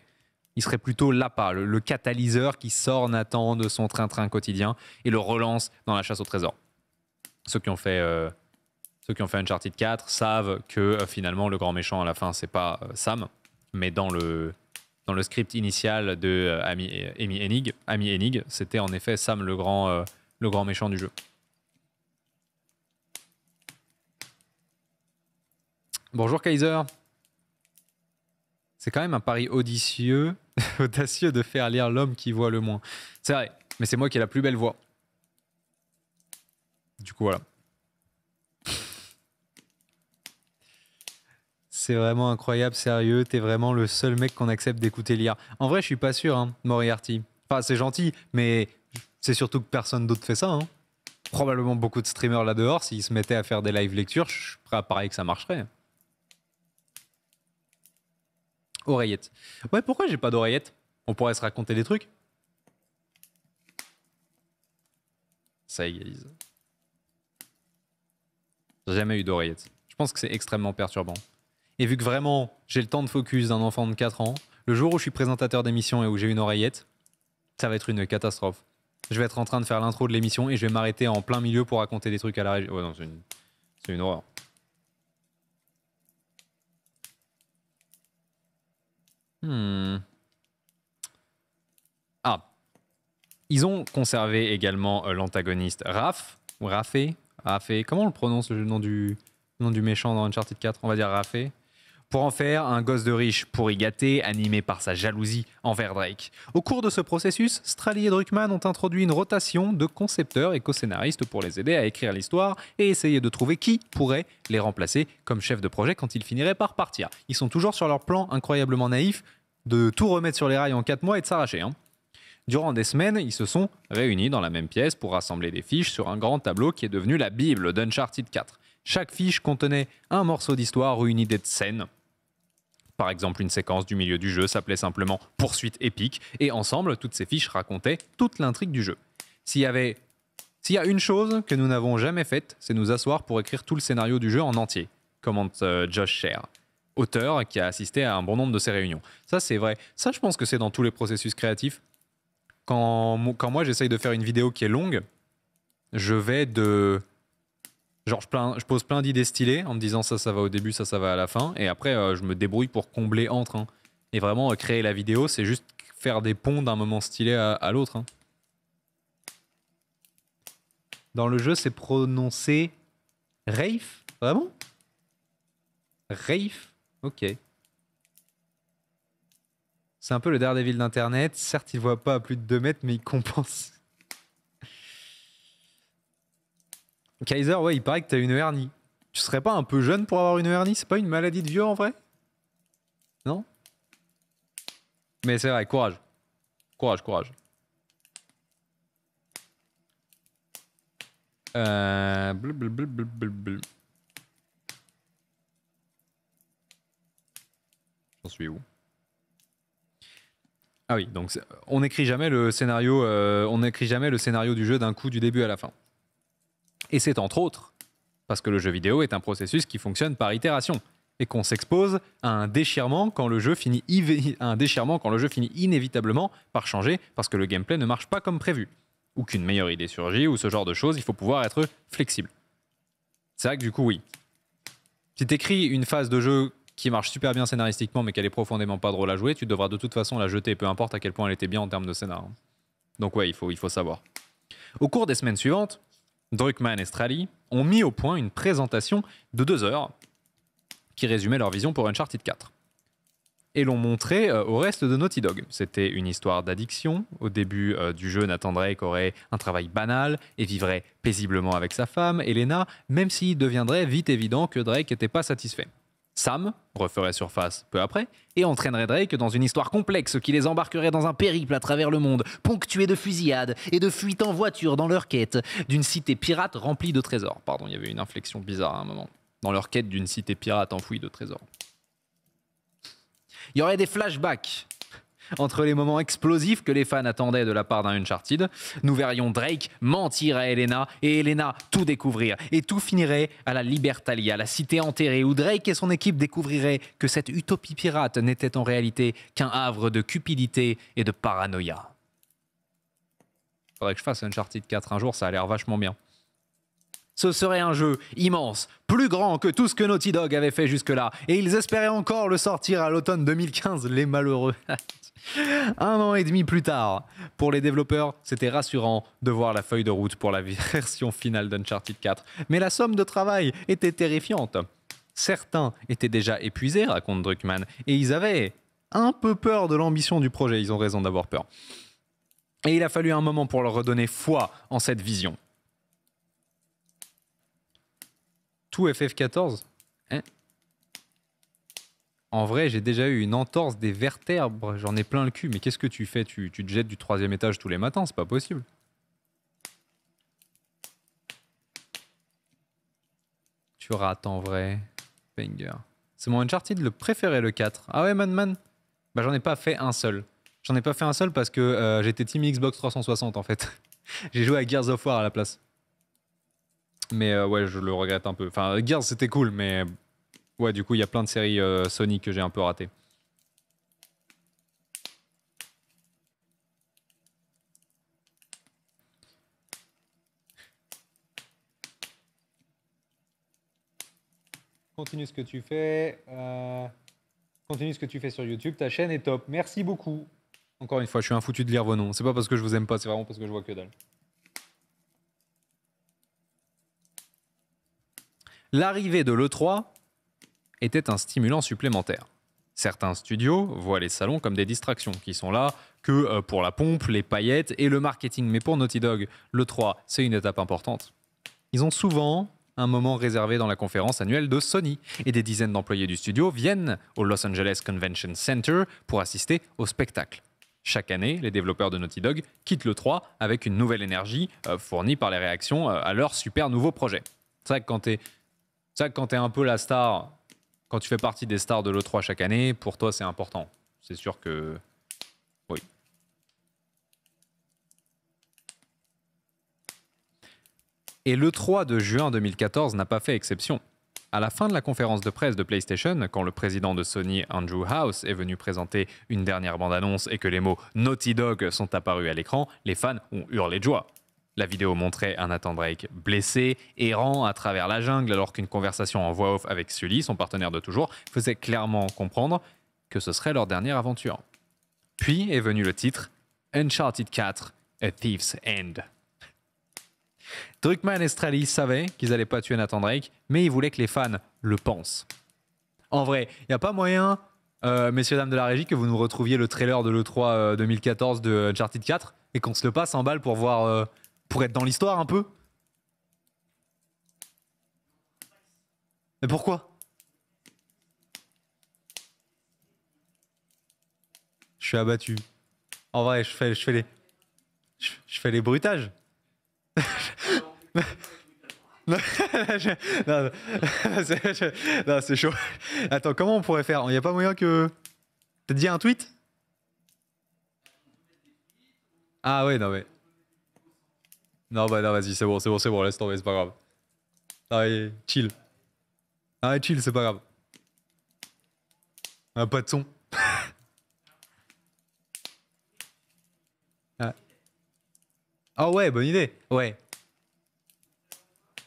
il serait plutôt l'appât, le, catalyseur qui sort Nathan de son train-train quotidien et le relance dans la chasse au trésor. Ceux qui ont fait, euh, ceux qui ont fait Uncharted 4 savent que euh, finalement le grand méchant à la fin, c'est pas euh, Sam, mais dans le, dans le script initial de Amy, Amy, c'était en effet Sam le grand, le grand méchant du jeu. Bonjour Kaiser c'est quand même un pari audacieux, *laughs* audacieux de faire lire l'homme qui voit le moins. C'est vrai, mais c'est moi qui ai la plus belle voix. Du coup, voilà. C'est vraiment incroyable, sérieux. T'es vraiment le seul mec qu'on accepte d'écouter lire. En vrai, je suis pas sûr, hein, Moriarty. Enfin, c'est gentil, mais c'est surtout que personne d'autre fait ça. Hein. Probablement beaucoup de streamers là dehors, s'ils se mettaient à faire des live lectures, je suis prêt à que ça marcherait. Oreillette. Ouais, pourquoi j'ai pas d'oreillette On pourrait se raconter des trucs. Ça égalise. J'ai jamais eu d'oreillette. Je pense que c'est extrêmement perturbant. Et vu que vraiment j'ai le temps de focus d'un enfant de 4 ans, le jour où je suis présentateur d'émission et où j'ai une oreillette, ça va être une catastrophe. Je vais être en train de faire l'intro de l'émission et je vais m'arrêter en plein milieu pour raconter des trucs à la régie. Ouais, non, c'est une horreur. Hmm. Ah. Ils ont conservé également euh, l'antagoniste Raf ou Raphé Comment on le prononce le nom du, nom du méchant dans Uncharted 4 On va dire Raphé pour en faire un gosse de riche pourri gâté, animé par sa jalousie envers Drake. Au cours de ce processus, Strali et Druckmann ont introduit une rotation de concepteurs et co-scénaristes pour les aider à écrire l'histoire et essayer de trouver qui pourrait les remplacer comme chef de projet quand ils finiraient par partir. Ils sont toujours sur leur plan incroyablement naïf de tout remettre sur les rails en 4 mois et de s'arracher. Hein. Durant des semaines, ils se sont réunis dans la même pièce pour rassembler des fiches sur un grand tableau qui est devenu la Bible d'Uncharted 4. Chaque fiche contenait un morceau d'histoire ou une idée de scène par exemple, une séquence du milieu du jeu s'appelait simplement Poursuite épique, et ensemble, toutes ces fiches racontaient toute l'intrigue du jeu. S'il y avait s'il y a une chose que nous n'avons jamais faite, c'est nous asseoir pour écrire tout le scénario du jeu en entier, commente euh, Josh Sher, auteur qui a assisté à un bon nombre de ces réunions. Ça, c'est vrai. Ça, je pense que c'est dans tous les processus créatifs. Quand, quand moi, j'essaye de faire une vidéo qui est longue, je vais de Genre, je, pose plein d'idées stylées en me disant ça, ça va au début, ça, ça va à la fin. Et après, euh, je me débrouille pour combler entre. Hein. Et vraiment, euh, créer la vidéo, c'est juste faire des ponts d'un moment stylé à, l'autre. Hein. Dans le jeu, c'est prononcé Rafe Vraiment Rafe Ok. C'est un peu le Daredevil d'Internet. Certes, il voit pas à plus de 2 mètres, mais il compense Kaiser, ouais, il paraît que t'as une hernie. Tu serais pas un peu jeune pour avoir une hernie C'est pas une maladie de vieux en vrai Non Mais c'est vrai, courage. Courage, courage. Euh... J'en suis où Ah oui, donc on n'écrit jamais le scénario, euh, on n'écrit jamais le scénario du jeu d'un coup du début à la fin. Et c'est entre autres parce que le jeu vidéo est un processus qui fonctionne par itération et qu'on s'expose à un déchirement quand le jeu finit un déchirement quand le jeu finit inévitablement par changer parce que le gameplay ne marche pas comme prévu ou qu'une meilleure idée surgit ou ce genre de choses, il faut pouvoir être flexible. C'est vrai que du coup oui. Si t'écris une phase de jeu qui marche super bien scénaristiquement mais qu'elle est profondément pas drôle à jouer, tu devras de toute façon la jeter peu importe à quel point elle était bien en termes de scénar. Hein. Donc ouais, il faut, il faut savoir. Au cours des semaines suivantes, Druckmann et Strali ont mis au point une présentation de deux heures qui résumait leur vision pour Uncharted 4. Et l'ont montré euh, au reste de Naughty Dog. C'était une histoire d'addiction. Au début euh, du jeu, Nathan Drake aurait un travail banal et vivrait paisiblement avec sa femme, Elena, même s'il deviendrait vite évident que Drake n'était pas satisfait. Sam referait surface peu après et entraînerait Drake dans une histoire complexe qui les embarquerait dans un périple à travers le monde, ponctué de fusillades et de fuites en voiture dans leur quête d'une cité pirate remplie de trésors. Pardon, il y avait une inflexion bizarre à un moment. Dans leur quête d'une cité pirate enfouie de trésors. Il y aurait des flashbacks entre les moments explosifs que les fans attendaient de la part d'un Uncharted, nous verrions Drake mentir à Elena et Elena tout découvrir. Et tout finirait à la Libertalia, la cité enterrée où Drake et son équipe découvriraient que cette utopie pirate n'était en réalité qu'un havre de cupidité et de paranoïa. Faudrait que je fasse Uncharted 4 un jour, ça a l'air vachement bien. Ce serait un jeu immense, plus grand que tout ce que Naughty Dog avait fait jusque-là, et ils espéraient encore le sortir à l'automne 2015, les malheureux. *laughs* un an et demi plus tard, pour les développeurs, c'était rassurant de voir la feuille de route pour la *laughs* version finale d'Uncharted 4, mais la somme de travail était terrifiante. Certains étaient déjà épuisés, raconte Druckmann, et ils avaient un peu peur de l'ambition du projet, ils ont raison d'avoir peur. Et il a fallu un moment pour leur redonner foi en cette vision. tout FF14. Hein en vrai, j'ai déjà eu une entorse des vertèbres, j'en ai plein le cul, mais qu'est-ce que tu fais tu, te jettes du troisième étage tous les matins, c'est pas possible. Tu rates en vrai. Banger. C'est mon Uncharted le préféré, le 4. Ah ouais, Man Man Bah j'en ai pas fait un seul. J'en ai pas fait un seul parce que euh, j'étais Team Xbox 360 en fait. *laughs* j'ai joué à Gears of War à la place. Mais euh, ouais, je le regrette un peu. Enfin, Gears, c'était cool, mais ouais, du coup, il y a plein de séries Sonic euh, Sony que j'ai un peu ratées. Continue ce que tu fais. Euh, continue ce que tu fais sur YouTube. Ta chaîne est top. Merci beaucoup. Encore une fois, je suis un foutu de lire vos noms. C'est pas parce que je vous aime pas, c'est vraiment parce que je vois que dalle. l'arrivée de l'E3 était un stimulant supplémentaire. Certains studios voient les salons comme des distractions qui sont là que euh, pour la pompe, les paillettes et le marketing. Mais pour Naughty Dog, l'E3, c'est une étape importante. Ils ont souvent un moment réservé dans la conférence annuelle de Sony, et des dizaines d'employés du studio viennent au Los Angeles Convention Center pour assister au spectacle. Chaque année, les développeurs de Naughty Dog quittent le 3 avec une nouvelle énergie euh, fournie par les réactions euh, à leur super nouveau projet. C'est vrai quand tu ça quand tu es un peu la star, quand tu fais partie des stars de l'E3 chaque année, pour toi, c'est important. C'est sûr que. Oui. Et l'E3 de juin 2014 n'a pas fait exception. À la fin de la conférence de presse de PlayStation, quand le président de Sony, Andrew House, est venu présenter une dernière bande-annonce et que les mots Naughty Dog sont apparus à l'écran, les fans ont hurlé de joie. La vidéo montrait un Nathan Drake blessé, errant à travers la jungle, alors qu'une conversation en voix off avec Sully, son partenaire de toujours, faisait clairement comprendre que ce serait leur dernière aventure. Puis est venu le titre Uncharted 4, A Thief's End. Druckmann et Strally savaient qu'ils n'allaient pas tuer Nathan Drake, mais ils voulaient que les fans le pensent. En vrai, il n'y a pas moyen, euh, messieurs, dames de la régie, que vous nous retrouviez le trailer de l'E3 2014 euh, de Uncharted 4 et qu'on se le passe en balle pour voir. Euh, pour être dans l'histoire un peu Mais pourquoi Je suis abattu. En vrai, je fais, je fais les. Je, fais les bruitages. *laughs* *laughs* non, c'est chaud. Attends, comment on pourrait faire Il n'y a pas moyen que. T'as dit un tweet Ah ouais, non mais. Non, bah non, vas-y, c'est bon, c'est bon, c'est bon, laisse tomber, c'est pas grave. Allez, chill. Allez, chill, c'est pas grave. un ah, pas de son. *laughs* ah. Oh ouais, bonne idée. Ouais.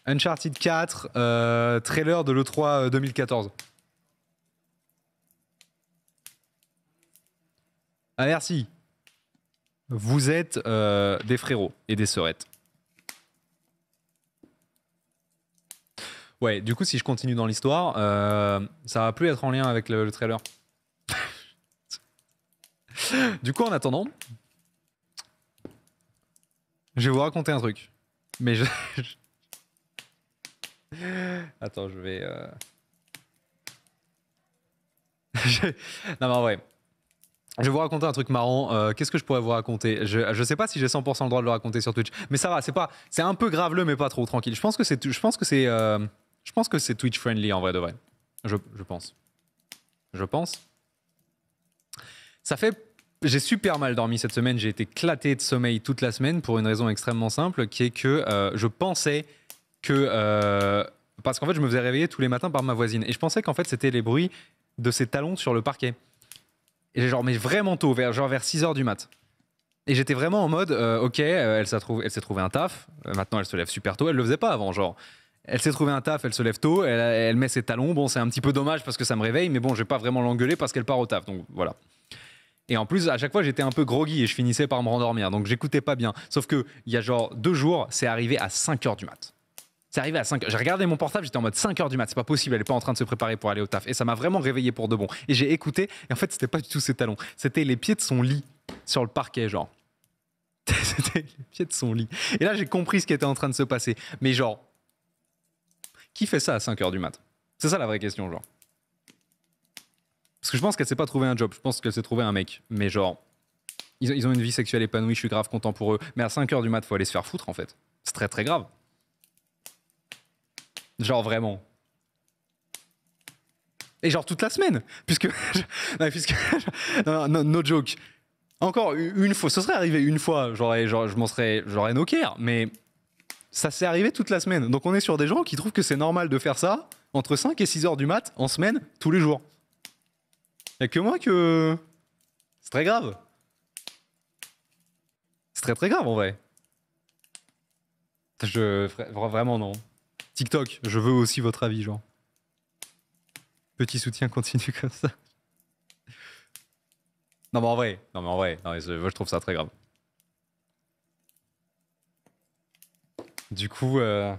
Uncharted 4, euh, trailer de l'E3 2014. Euh, ah merci. Vous êtes euh, des frérots et des sœurettes. Ouais, du coup, si je continue dans l'histoire, euh, ça va plus être en lien avec le, trailer. *laughs* du coup, en attendant, je vais vous raconter un truc. Mais je. *laughs* Attends, je vais. Euh, *laughs* non, mais en vrai. Je vais vous raconter un truc marrant. Euh, qu'est-ce que je pourrais vous raconter je, ne sais pas si j'ai 100% le droit de le raconter sur Twitch. Mais ça va, c'est pas, c'est un peu graveleux, mais pas trop tranquille. Je pense que c'est, je pense que c'est, je pense que c'est Twitch friendly en vrai de vrai. Je, pense. Je pense. Ça fait. J'ai super mal dormi cette semaine. J'ai été claté de sommeil toute la semaine pour une raison extrêmement simple qui est que euh, je pensais que. Euh, parce qu'en fait, je me faisais réveiller tous les matins par ma voisine. Et je pensais qu'en fait, c'était les bruits de ses talons sur le parquet. Et genre, mais vraiment tôt, vers, genre vers 6h du mat. Et j'étais vraiment en mode, euh, ok, elle s'est trouvé, trouvée un taf, maintenant elle se lève super tôt, elle le faisait pas avant, genre. Elle s'est trouvée un taf, elle se lève tôt, elle, met ses talons. Bon, c'est un petit peu dommage parce que ça me réveille, mais bon, je vais pas vraiment l'engueuler parce qu'elle part au taf. Donc voilà. Et en plus, à chaque fois, j'étais un peu groggy et je finissais par me rendormir. Donc j'écoutais pas bien. Sauf que il y a genre deux jours, c'est arrivé à 5 heures du mat. C'est arrivé à 5 heures. J'ai regardé mon portable, j'étais en mode 5 heures du mat, c'est pas possible, elle est pas en train de se préparer pour aller au taf. Et ça m'a vraiment réveillé pour de bon. Et j'ai écouté, et en fait, c'était pas du tout ses talons, c'était les pieds de son lit sur le parquet, genre. *laughs* c'était les pieds de son lit. Et là, j'ai compris ce qui était en train de se passer. Mais genre, qui fait ça à 5h du mat C'est ça la vraie question, genre. Parce que je pense qu'elle s'est pas trouvé un job, je pense qu'elle s'est trouvé un mec. Mais genre, ils, ont une vie sexuelle épanouie, je suis grave content pour eux. Mais à 5h du mat, faut aller se faire foutre en fait. C'est très très grave. Genre vraiment. Et genre toute la semaine, puisque... *laughs* non, puisque... *laughs* non, non. no joke. Encore une fois, ce serait arrivé une fois, j'aurais, genre, je m'en serais, j'aurais care, hein. mais ça s'est arrivé toute la semaine. Donc on est sur des gens qui trouvent que c'est normal de faire ça entre 5 et 6 heures du mat en semaine, tous les jours. Il a que moi que... C'est très grave. C'est très très grave en vrai. Je... Vraiment non. TikTok, je veux aussi votre avis, genre. Petit soutien *laughs* continue comme ça. Non mais en vrai, non mais en vrai, je trouve ça très grave. Du coup, euh,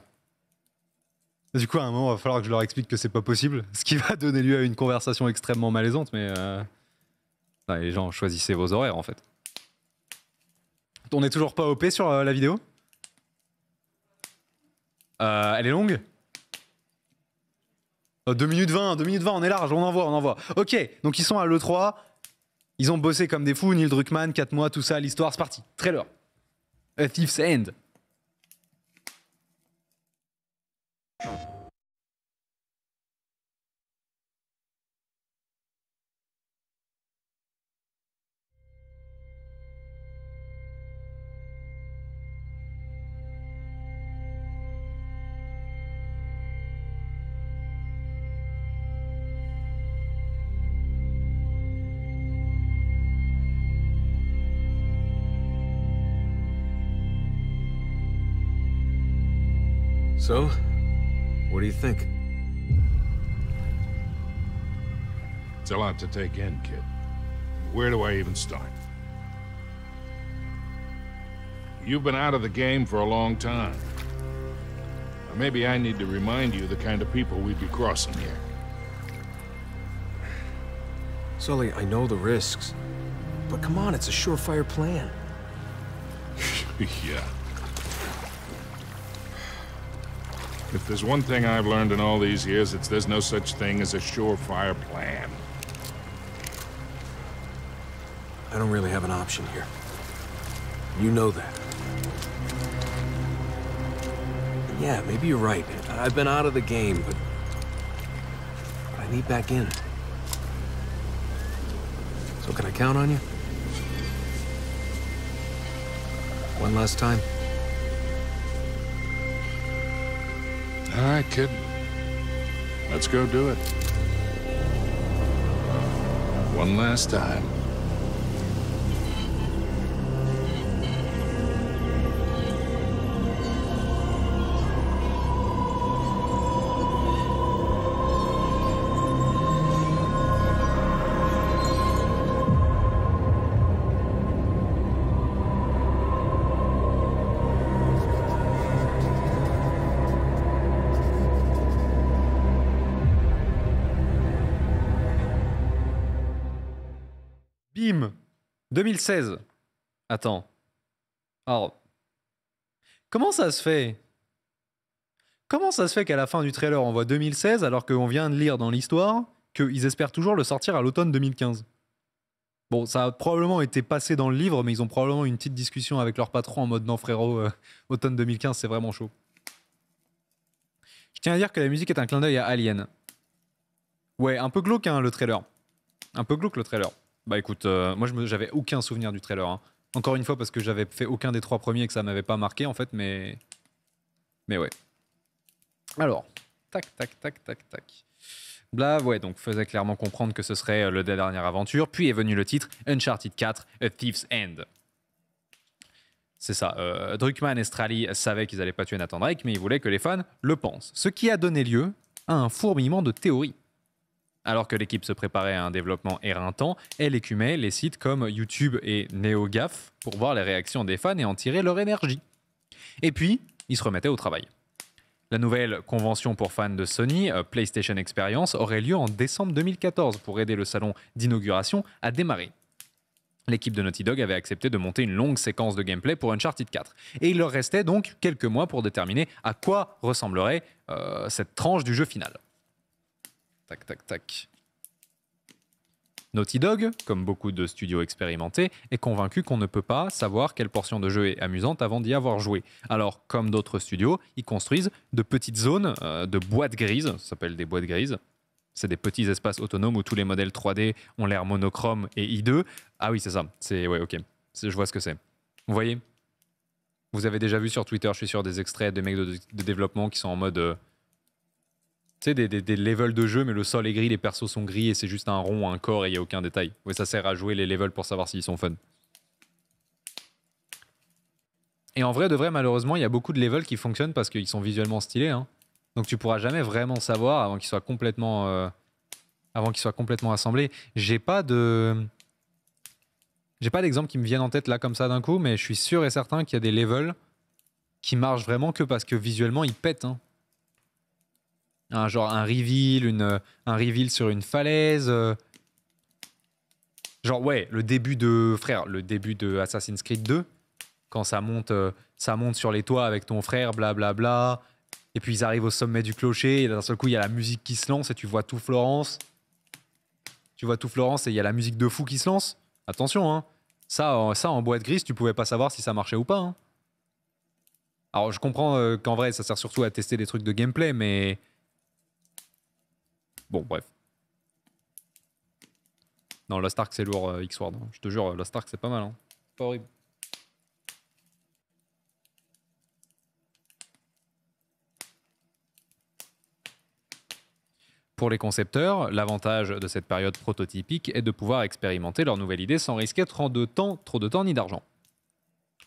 du coup, à un moment, il va falloir que je leur explique que c'est pas possible, *laughs* ce qui va donner lieu à une conversation extrêmement malaisante. Mais euh, les gens, choisissez vos horaires en fait. On n'est toujours pas OP sur euh, la vidéo Elle est longue 2 minutes 20, 2 minutes 20, on est large, on envoie, on envoie. Ok, donc ils sont à l'E3, ils ont bossé comme des fous, Neil Druckmann, 4 mois, tout ça, l'histoire, c'est parti. Trailer. A Thief's End. So, what do you think? It's a lot to take in, kid. Where do I even start? You've been out of the game for a long time. maybe I need to remind you the kind of people we'd be crossing here. Sully, I know the risks. But come on, it's a surefire plan. *laughs* yeah. If there's one thing I've learned in all these years, it's there's no such thing as a surefire plan. I don't really have an option here. You know that. yeah, maybe you're right. I've been out of the game, but I need back in. So can I count on you? One last time? All right, kid. Let's go do it. One last time. 2016. Attends. Alors, comment ça se fait Comment ça se fait qu'à la fin du trailer, on voit 2016 alors qu'on vient de lire dans l'histoire qu'ils espèrent toujours le sortir à l'automne 2015 Bon, ça a probablement été passé dans le livre, mais ils ont probablement une petite discussion avec leur patron en mode non frérot, euh, *laughs* automne 2015, c'est vraiment chaud. Je tiens à dire que la musique est un clin d'œil à Alien. Ouais, un peu glauque hein, le trailer. Un peu glauque le trailer. Bah écoute, euh, moi j'avais aucun souvenir du trailer. Hein. Encore une fois, parce que j'avais fait aucun des trois premiers et que ça m'avait pas marqué en fait, mais. Mais ouais. Alors, tac, tac, tac, tac, tac. Bla, ouais, donc faisait clairement comprendre que ce serait euh, le dernier aventure. Puis est venu le titre Uncharted 4, A Thief's End. C'est ça. Euh, Druckmann et Strali savaient qu'ils n'allaient pas tuer Nathan Drake, mais ils voulaient que les fans le pensent. Ce qui a donné lieu à un fourmillement de théories. Alors que l'équipe se préparait à un développement éreintant, elle écumait les sites comme YouTube et NeoGAF pour voir les réactions des fans et en tirer leur énergie. Et puis, ils se remettaient au travail. La nouvelle convention pour fans de Sony, euh, PlayStation Experience, aurait lieu en décembre 2014 pour aider le salon d'inauguration à démarrer. L'équipe de Naughty Dog avait accepté de monter une longue séquence de gameplay pour Uncharted 4. Et il leur restait donc quelques mois pour déterminer à quoi ressemblerait euh, cette tranche du jeu final. Tac, tac, tac. Naughty Dog, comme beaucoup de studios expérimentés, est convaincu qu'on ne peut pas savoir quelle portion de jeu est amusante avant d'y avoir joué. Alors, comme d'autres studios, ils construisent de petites zones euh, de boîtes grises, ça s'appelle des boîtes grises. C'est des petits espaces autonomes où tous les modèles 3D ont l'air monochrome et hideux. Ah oui, c'est ça. C'est ouais, ok. Je vois ce que c'est. Vous voyez Vous avez déjà vu sur Twitter, je suis sûr des extraits de mecs de, développement qui sont en mode euh, sais, des, levels de jeu, mais le sol est gris, les persos sont gris et c'est juste un rond, un corps et il n'y a aucun détail. Oui, ça sert à jouer les levels pour savoir s'ils sont fun. Et en vrai, de vrai, malheureusement, il y a beaucoup de levels qui fonctionnent parce qu'ils sont visuellement stylés. Hein. Donc tu pourras jamais vraiment savoir avant qu'ils soient complètement, euh, avant qu'ils soient complètement assemblés. J'ai pas de, j'ai pas d'exemple qui me viennent en tête là comme ça d'un coup, mais je suis sûr et certain qu'il y a des levels qui marchent vraiment que parce que visuellement ils pètent. Hein. Un genre un reveal, une, euh, un reveal sur une falaise. Euh. Genre ouais, le début de frère, le début de Assassin's Creed 2, quand ça monte, euh, ça monte sur les toits avec ton frère, blablabla. et puis ils arrivent au sommet du clocher et d'un seul coup il y a la musique qui se lance et tu vois tout Florence. Tu vois tout Florence et il y a la musique de fou qui se lance. Attention hein, ça, ça en boîte grise, tu pouvais pas savoir si ça marchait ou pas. Hein. Alors je comprends qu'en vrai ça sert surtout à tester des trucs de gameplay, mais Bon, bref. Non, Lost Ark, c'est lourd, euh, X-Ward. Hein. Je te jure, Lost Ark, c'est pas mal. Hein. Pas horrible. Pour les concepteurs, l'avantage de cette période prototypique est de pouvoir expérimenter leur nouvelle idée sans risquer trop de temps, trop de temps ni d'argent.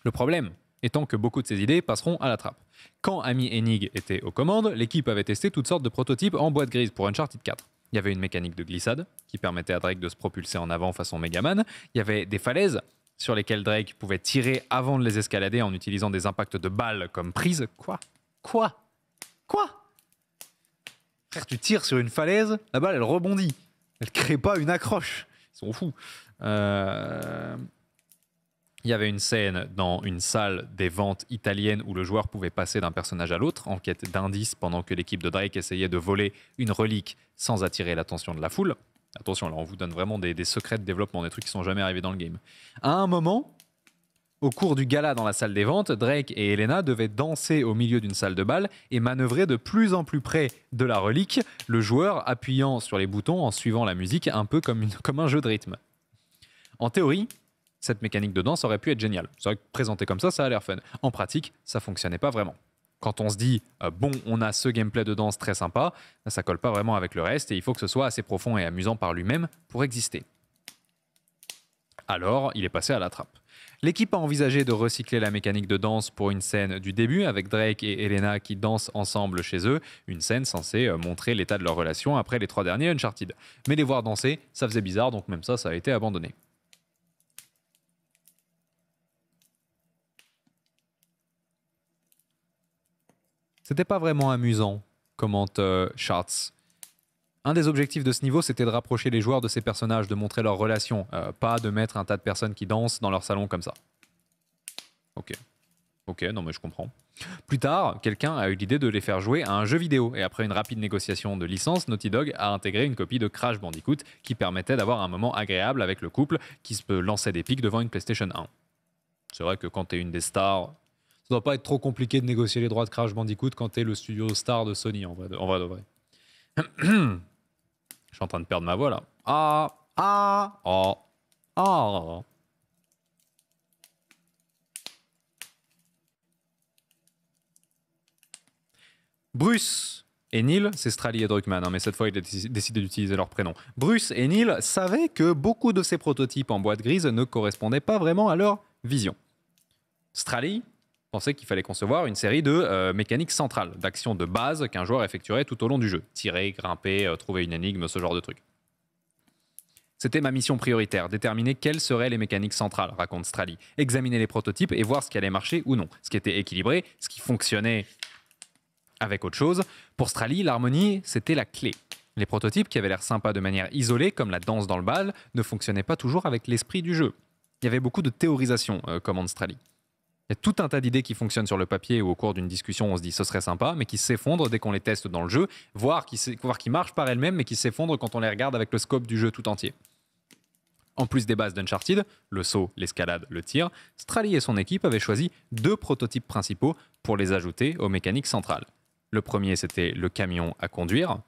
Le problème étant que beaucoup de ces idées passeront à la trappe. Quand Ami Enig était aux commandes, l'équipe avait testé toutes sortes de prototypes en boîte grise pour Uncharted 4. Il y avait une mécanique de glissade qui permettait à Drake de se propulser en avant façon Megaman. Il y avait des falaises sur lesquelles Drake pouvait tirer avant de les escalader en utilisant des impacts de balles comme prise. Quoi Quoi Quoi Frère, tu tires sur une falaise, la balle elle rebondit. Elle crée pas une accroche. Ils sont fous. Euh... Il y avait une scène dans une salle des ventes italiennes où le joueur pouvait passer d'un personnage à l'autre en quête d'indices pendant que l'équipe de Drake essayait de voler une relique sans attirer l'attention de la foule. Attention, là, on vous donne vraiment des, secrets de développement, des trucs qui sont jamais arrivés dans le game. À un moment, au cours du gala dans la salle des ventes, Drake et Elena devaient danser au milieu d'une salle de bal et manœuvrer de plus en plus près de la relique, le joueur appuyant sur les boutons en suivant la musique un peu comme un jeu de rythme. En théorie, cette mécanique de danse aurait pu être géniale. C'est vrai que présenté comme ça, ça a l'air fun. En pratique, ça fonctionnait pas vraiment. Quand on se dit, euh, bon, on a ce gameplay de danse très sympa, ça colle pas vraiment avec le reste et il faut que ce soit assez profond et amusant par lui-même pour exister. Alors, il est passé à la trappe. L'équipe a envisagé de recycler la mécanique de danse pour une scène du début avec Drake et Elena qui dansent ensemble chez eux, une scène censée euh, montrer l'état de leur relation après les trois derniers Uncharted. Mais les voir danser, ça faisait bizarre, donc même ça, ça a été abandonné. C'était pas vraiment amusant, commente euh, Un des objectifs de ce niveau, c'était de rapprocher les joueurs de ces personnages, de montrer leurs relations, euh, pas de mettre un tas de personnes qui dansent dans leur salon comme ça. Ok. Ok, non mais je comprends. Plus tard, quelqu'un a eu l'idée de les faire jouer à un jeu vidéo, et après une rapide négociation de licence, Naughty Dog a intégré une copie de Crash Bandicoot qui permettait d'avoir un moment agréable avec le couple qui se lançait des pics devant une PlayStation 1. C'est vrai que quand t'es une des stars ça doit pas être trop compliqué de négocier les droits de Crash Bandicoot quand tu es le studio star de Sony, en vrai de, vrai, *clears throat* Je suis en train de perdre ma voix là. Ah, ah, ah, ah. Bruce et Neil, c'est Strali et Druckmann, hein, mais cette fois, ils ont décidé d'utiliser leur prénom. Bruce et Neil savaient que beaucoup de ces prototypes en boîte grise ne correspondaient pas vraiment à leur vision. Strali, pensait qu'il fallait concevoir une série de euh, mécaniques centrales, d'actions de base qu'un joueur effectuerait tout au long du jeu. Tirer, grimper, euh, trouver une énigme, ce genre de trucs. C'était ma mission prioritaire, déterminer quelles seraient les mécaniques centrales, raconte Strali, examiner les prototypes et voir ce qui allait marcher ou non, ce qui était équilibré, ce qui fonctionnait avec autre chose. Pour Strali, l'harmonie, c'était la clé. Les prototypes, qui avaient l'air sympas de manière isolée, comme la danse dans le bal, ne fonctionnaient pas toujours avec l'esprit du jeu. Il y avait beaucoup de théorisation, euh, commande Strali. Il y a tout un tas d'idées qui fonctionnent sur le papier ou au cours d'une discussion, on se dit ce serait sympa, mais qui s'effondrent dès qu'on les teste dans le jeu, voire qui, voire qui marchent par elles-mêmes, mais qui s'effondrent quand on les regarde avec le scope du jeu tout entier. En plus des bases d'Uncharted, le saut, l'escalade, le tir, Strali et son équipe avaient choisi deux prototypes principaux pour les ajouter aux mécaniques centrales. Le premier, c'était le camion à conduire,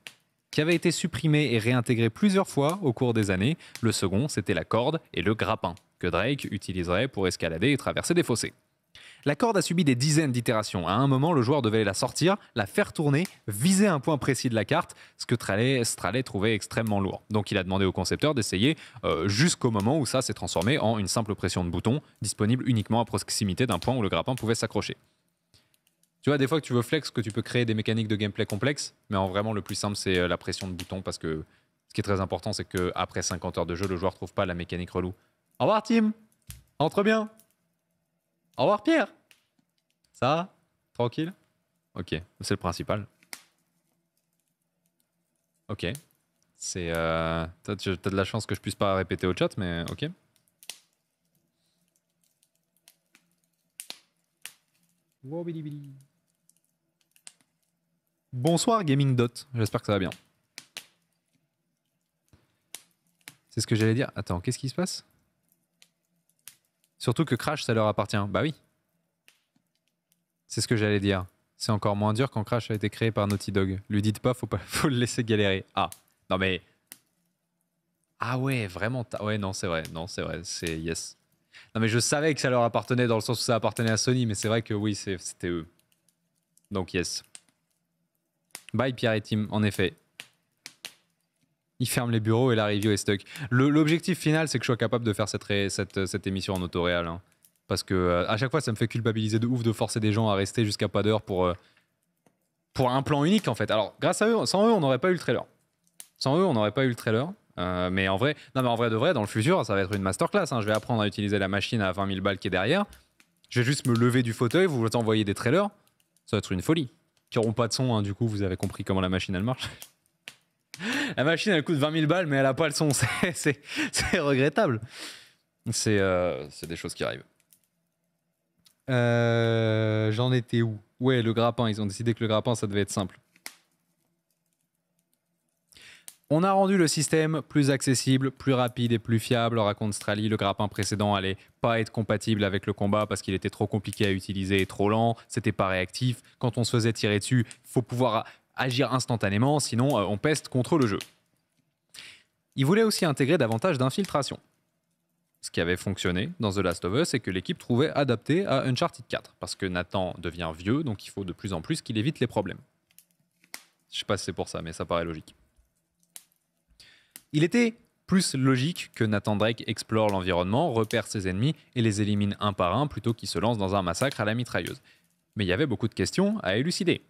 qui avait été supprimé et réintégré plusieurs fois au cours des années. Le second, c'était la corde et le grappin, que Drake utiliserait pour escalader et traverser des fossés. La corde a subi des dizaines d'itérations. À un moment, le joueur devait la sortir, la faire tourner, viser un point précis de la carte, ce que Stralet trouvait extrêmement lourd. Donc il a demandé au concepteur d'essayer euh, jusqu'au moment où ça s'est transformé en une simple pression de bouton, disponible uniquement à proximité d'un point où le grappin pouvait s'accrocher. Tu vois, des fois que tu veux flex, que tu peux créer des mécaniques de gameplay complexes, mais en vraiment le plus simple, c'est euh, la pression de bouton, parce que ce qui est très important, c'est qu'après 50 heures de jeu, le joueur trouve pas la mécanique relou. Au revoir, team Entre bien au revoir Pierre. Ça Tranquille Ok, c'est le principal. Ok. C'est. Euh, T'as de la chance que je puisse pas répéter au chat, mais ok. Bonsoir Gaming Dot, j'espère que ça va bien. C'est ce que j'allais dire. Attends, qu'est-ce qui se passe Surtout que Crash, ça leur appartient. Bah oui. C'est ce que j'allais dire. C'est encore moins dur quand Crash a été créé par Naughty Dog. Lui dites pas, faut pas, *laughs* faut le laisser galérer. Ah, non mais. Ah ouais, vraiment. Ouais, non, c'est vrai. Non, c'est vrai. C'est yes. Non mais je savais que ça leur appartenait dans le sens où ça appartenait à Sony, mais c'est vrai que oui, c'était eux. Donc yes. Bye Pierre et Tim, en effet il ferme les bureaux et la review est stuck. L'objectif final, c'est que je sois capable de faire cette, émission en autoréal. Hein. Parce que euh, à chaque fois, ça me fait culpabiliser de ouf de forcer des gens à rester jusqu'à pas d'heure pour, euh, pour un plan unique, en fait. Alors, grâce à eux, sans eux, on n'aurait pas eu le trailer. Sans eux, on n'aurait pas eu le trailer. Euh, mais en vrai, non, mais en vrai de vrai, dans le futur, ça va être une masterclass. Hein. Je vais apprendre à utiliser la machine à 20 000 balles qui est derrière. Je vais juste me lever du fauteuil, vous envoyer des trailers. Ça va être une folie. Qui n'auront pas de son, hein, du coup, vous avez compris comment la machine elle marche. *laughs* La machine, elle coûte 20 000 balles, mais elle n'a pas le son. *laughs* C'est regrettable. Euh, c'est des choses qui arrivent. Euh, j'en étais où Ouais, le grappin. Ils ont décidé que le grappin, ça devait être simple. On a rendu le système plus accessible, plus rapide et plus fiable, raconte Strali. Le grappin précédent allait pas être compatible avec le combat parce qu'il était trop compliqué à utiliser et trop lent, c'était pas réactif. Quand on se faisait tirer dessus, faut pouvoir agir instantanément, sinon euh, on peste contre le jeu. Il voulait aussi intégrer davantage d'infiltration. Ce qui avait fonctionné dans The Last of Us, c'est que l'équipe trouvait adapté à Uncharted 4, parce que Nathan devient vieux, donc il faut de plus en plus qu'il évite les problèmes. Je sais pas si c'est pour ça, mais ça paraît logique. Il était plus logique que Nathan Drake explore l'environnement, repère ses ennemis et les élimine un par un plutôt qu'il se lance dans un massacre à la mitrailleuse. Mais il y avait beaucoup de questions à élucider.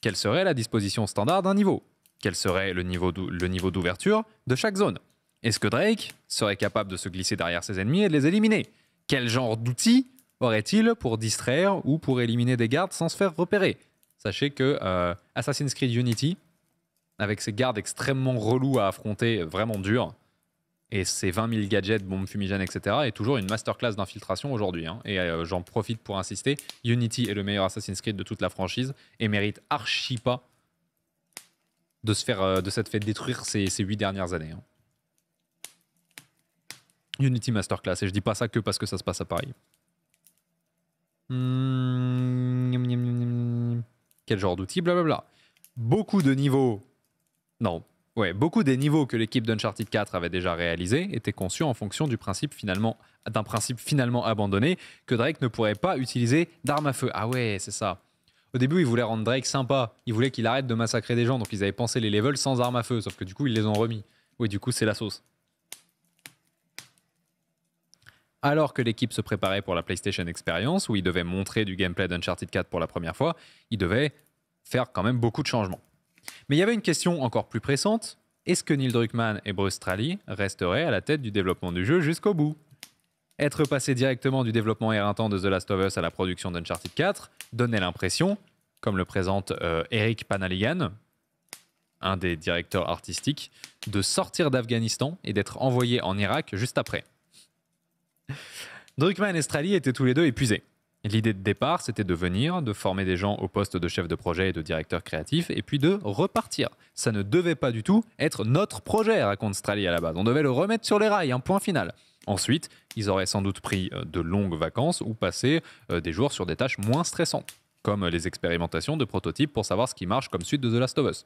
Quelle serait la disposition standard d'un niveau Quel serait le niveau d'ouverture de chaque zone Est-ce que Drake serait capable de se glisser derrière ses ennemis et de les éliminer Quel genre d'outils aurait-il pour distraire ou pour éliminer des gardes sans se faire repérer Sachez que euh, Assassin's Creed Unity, avec ses gardes extrêmement relous à affronter, vraiment durs, et ces 20 000 gadgets, bombes fumigènes, etc. est toujours une masterclass d'infiltration aujourd'hui. Hein. Et euh, j'en profite pour insister, Unity est le meilleur Assassin's Creed de toute la franchise et mérite archi pas de se faire, euh, de s'être fait détruire ces, ces 8 dernières années. Hein. Unity Masterclass, et je dis pas ça que parce que ça se passe à Paris. Hmm, Quel genre d'outil, blablabla. Beaucoup de niveaux. Non, Ouais, beaucoup des niveaux que l'équipe d'Uncharted 4 avait déjà réalisés étaient conçus en fonction d'un principe finalement abandonné que Drake ne pourrait pas utiliser d'armes à feu. Ah ouais, c'est ça. Au début, ils voulaient rendre Drake sympa, ils voulaient qu'il arrête de massacrer des gens, donc ils avaient pensé les levels sans armes à feu, sauf que du coup, ils les ont remis. Oui, du coup, c'est la sauce. Alors que l'équipe se préparait pour la PlayStation Experience, où ils devaient montrer du gameplay d'Uncharted 4 pour la première fois, ils devaient faire quand même beaucoup de changements. Mais il y avait une question encore plus pressante. Est-ce que Neil Druckmann et Bruce Straley resteraient à la tête du développement du jeu jusqu'au bout Être passé directement du développement éreintant de The Last of Us à la production d'Uncharted 4 donnait l'impression, comme le présente euh, Eric Panaligan, un des directeurs artistiques, de sortir d'Afghanistan et d'être envoyé en Irak juste après. Druckmann et Straley étaient tous les deux épuisés. L'idée de départ, c'était de venir, de former des gens au poste de chef de projet et de directeur créatif, et puis de repartir. Ça ne devait pas du tout être notre projet, raconte Strali à la base. On devait le remettre sur les rails, un point final. Ensuite, ils auraient sans doute pris euh, de longues vacances ou passé euh, des jours sur des tâches moins stressantes, comme les expérimentations de prototypes pour savoir ce qui marche comme suite de The Last of Us.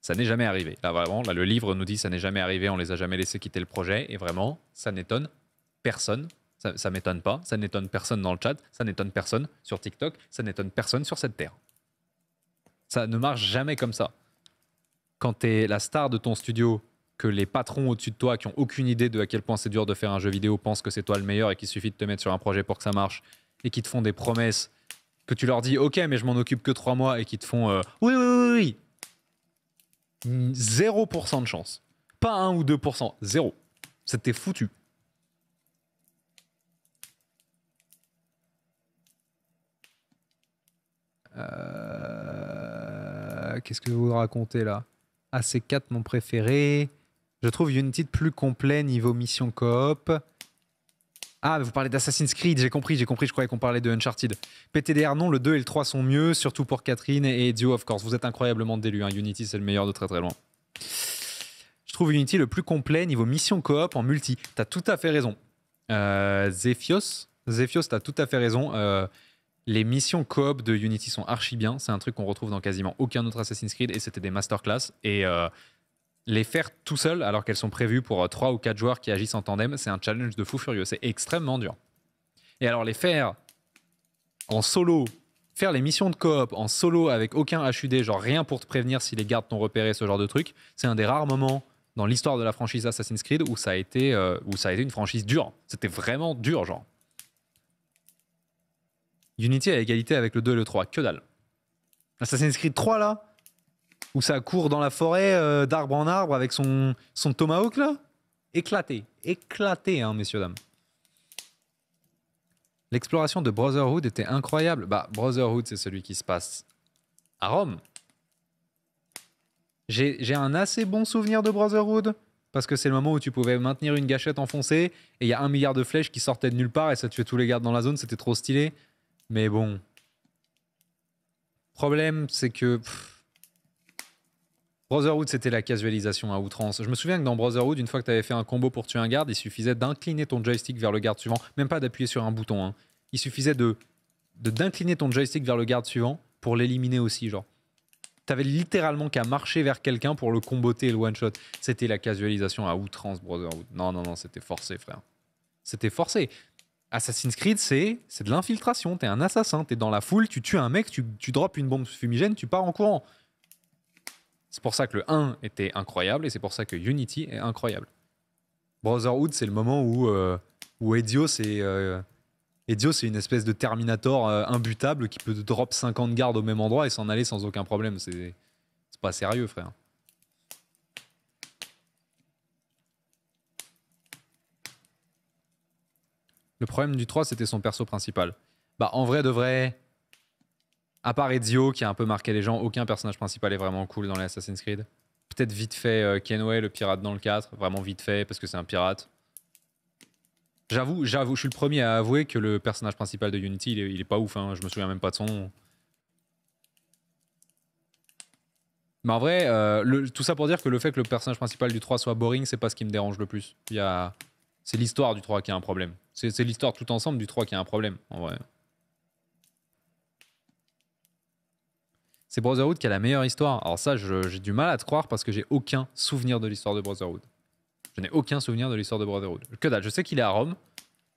Ça n'est jamais arrivé. Là, vraiment, le livre nous dit ça n'est jamais arrivé, on les a jamais laissés quitter le projet, et vraiment, ça n'étonne personne ça, ça m'étonne pas, ça n'étonne personne dans le chat, ça n'étonne personne sur TikTok, ça n'étonne personne sur cette terre. Ça ne marche jamais comme ça. Quand tu es la star de ton studio, que les patrons au-dessus de toi qui ont aucune idée de à quel point c'est dur de faire un jeu vidéo pensent que c'est toi le meilleur et qu'il suffit de te mettre sur un projet pour que ça marche et qui te font des promesses que tu leur dis ok mais je m'en occupe que trois mois et qui te font euh, oui oui oui oui 0% de chance pas 1 ou 2% 0%. c'était foutu Euh, qu'est-ce que je vous raconter là AC4, ah, mon préféré. Je trouve Unity plus complet niveau mission coop. Ah, vous parlez d'Assassin's Creed, j'ai compris, j'ai compris, je croyais qu'on parlait de Uncharted. PTDR, non, le 2 et le 3 sont mieux, surtout pour Catherine et Dio, of course. Vous êtes incroyablement délu. Hein. Unity, c'est le meilleur de très très loin. Je trouve Unity le plus complet niveau mission coop en multi. T'as tout à fait raison. Euh, Zephios, Zephios, t'as tout à fait raison. Euh, les missions coop de Unity sont archi bien. C'est un truc qu'on retrouve dans quasiment aucun autre Assassin's Creed et c'était des masterclass. Et euh, les faire tout seul, alors qu'elles sont prévues pour 3 euh, ou 4 joueurs qui agissent en tandem, c'est un challenge de fou furieux. C'est extrêmement dur. Et alors, les faire en solo, faire les missions de coop en solo avec aucun HUD, genre rien pour te prévenir si les gardes t'ont repéré, ce genre de truc, c'est un des rares moments dans l'histoire de la franchise Assassin's Creed où ça a été, euh, où ça a été une franchise dure. C'était vraiment dur, genre. Unity à égalité avec le 2 et le 3. Que dalle. Assassin's Creed 3, là, où ça court dans la forêt, euh, d'arbre en arbre, avec son, son tomahawk, là. Éclaté. Éclaté, hein, messieurs, dames. L'exploration de Brotherhood était incroyable. Bah, Brotherhood, c'est celui qui se passe à Rome. J'ai un assez bon souvenir de Brotherhood, parce que c'est le moment où tu pouvais maintenir une gâchette enfoncée, et il y a un milliard de flèches qui sortaient de nulle part, et ça tuait tous les gardes dans la zone, c'était trop stylé. Mais bon. Problème, c'est que. Brotherhood, c'était la casualisation à outrance. Je me souviens que dans Brotherhood, une fois que tu avais fait un combo pour tuer un garde, il suffisait d'incliner ton joystick vers le garde suivant, même pas d'appuyer sur un bouton. Hein. Il suffisait de d'incliner ton joystick vers le garde suivant pour l'éliminer aussi, genre. T'avais littéralement qu'à marcher vers quelqu'un pour le comboter et le one-shot. C'était la casualisation à outrance, Brotherhood. Non, non, non, c'était forcé, frère. C'était forcé. Assassin's Creed, c'est de l'infiltration. T'es un assassin, t'es dans la foule, tu tues un mec, tu, tu drops une bombe fumigène, tu pars en courant. C'est pour ça que le 1 était incroyable et c'est pour ça que Unity est incroyable. Brotherhood, c'est le moment où, euh, où euh, Ezio, c'est une espèce de Terminator euh, imbutable qui peut drop 50 gardes au même endroit et s'en aller sans aucun problème. C'est pas sérieux, frère. Le problème du 3, c'était son perso principal. Bah, en vrai de vrai, à part Ezio qui a un peu marqué les gens, aucun personnage principal est vraiment cool dans les Assassin's Creed. Peut-être vite fait euh, Kenway, le pirate dans le 4, vraiment vite fait parce que c'est un pirate. J'avoue, j'avoue, je suis le premier à avouer que le personnage principal de Unity, il est, pas ouf, hein, je me souviens même pas de son Mais en vrai, euh, tout ça pour dire que le fait que le personnage principal du 3 soit boring, c'est pas ce qui me dérange le plus. Il y a, c'est l'histoire du 3 qui a un problème. C'est l'histoire tout ensemble du 3 qui a un problème, en vrai. C'est Brotherhood qui a la meilleure histoire. Alors ça, j'ai du mal à te croire parce que j'ai aucun souvenir de l'histoire de Brotherhood. Je n'ai aucun souvenir de l'histoire de Brotherhood. Que dalle, je sais qu'il est à Rome.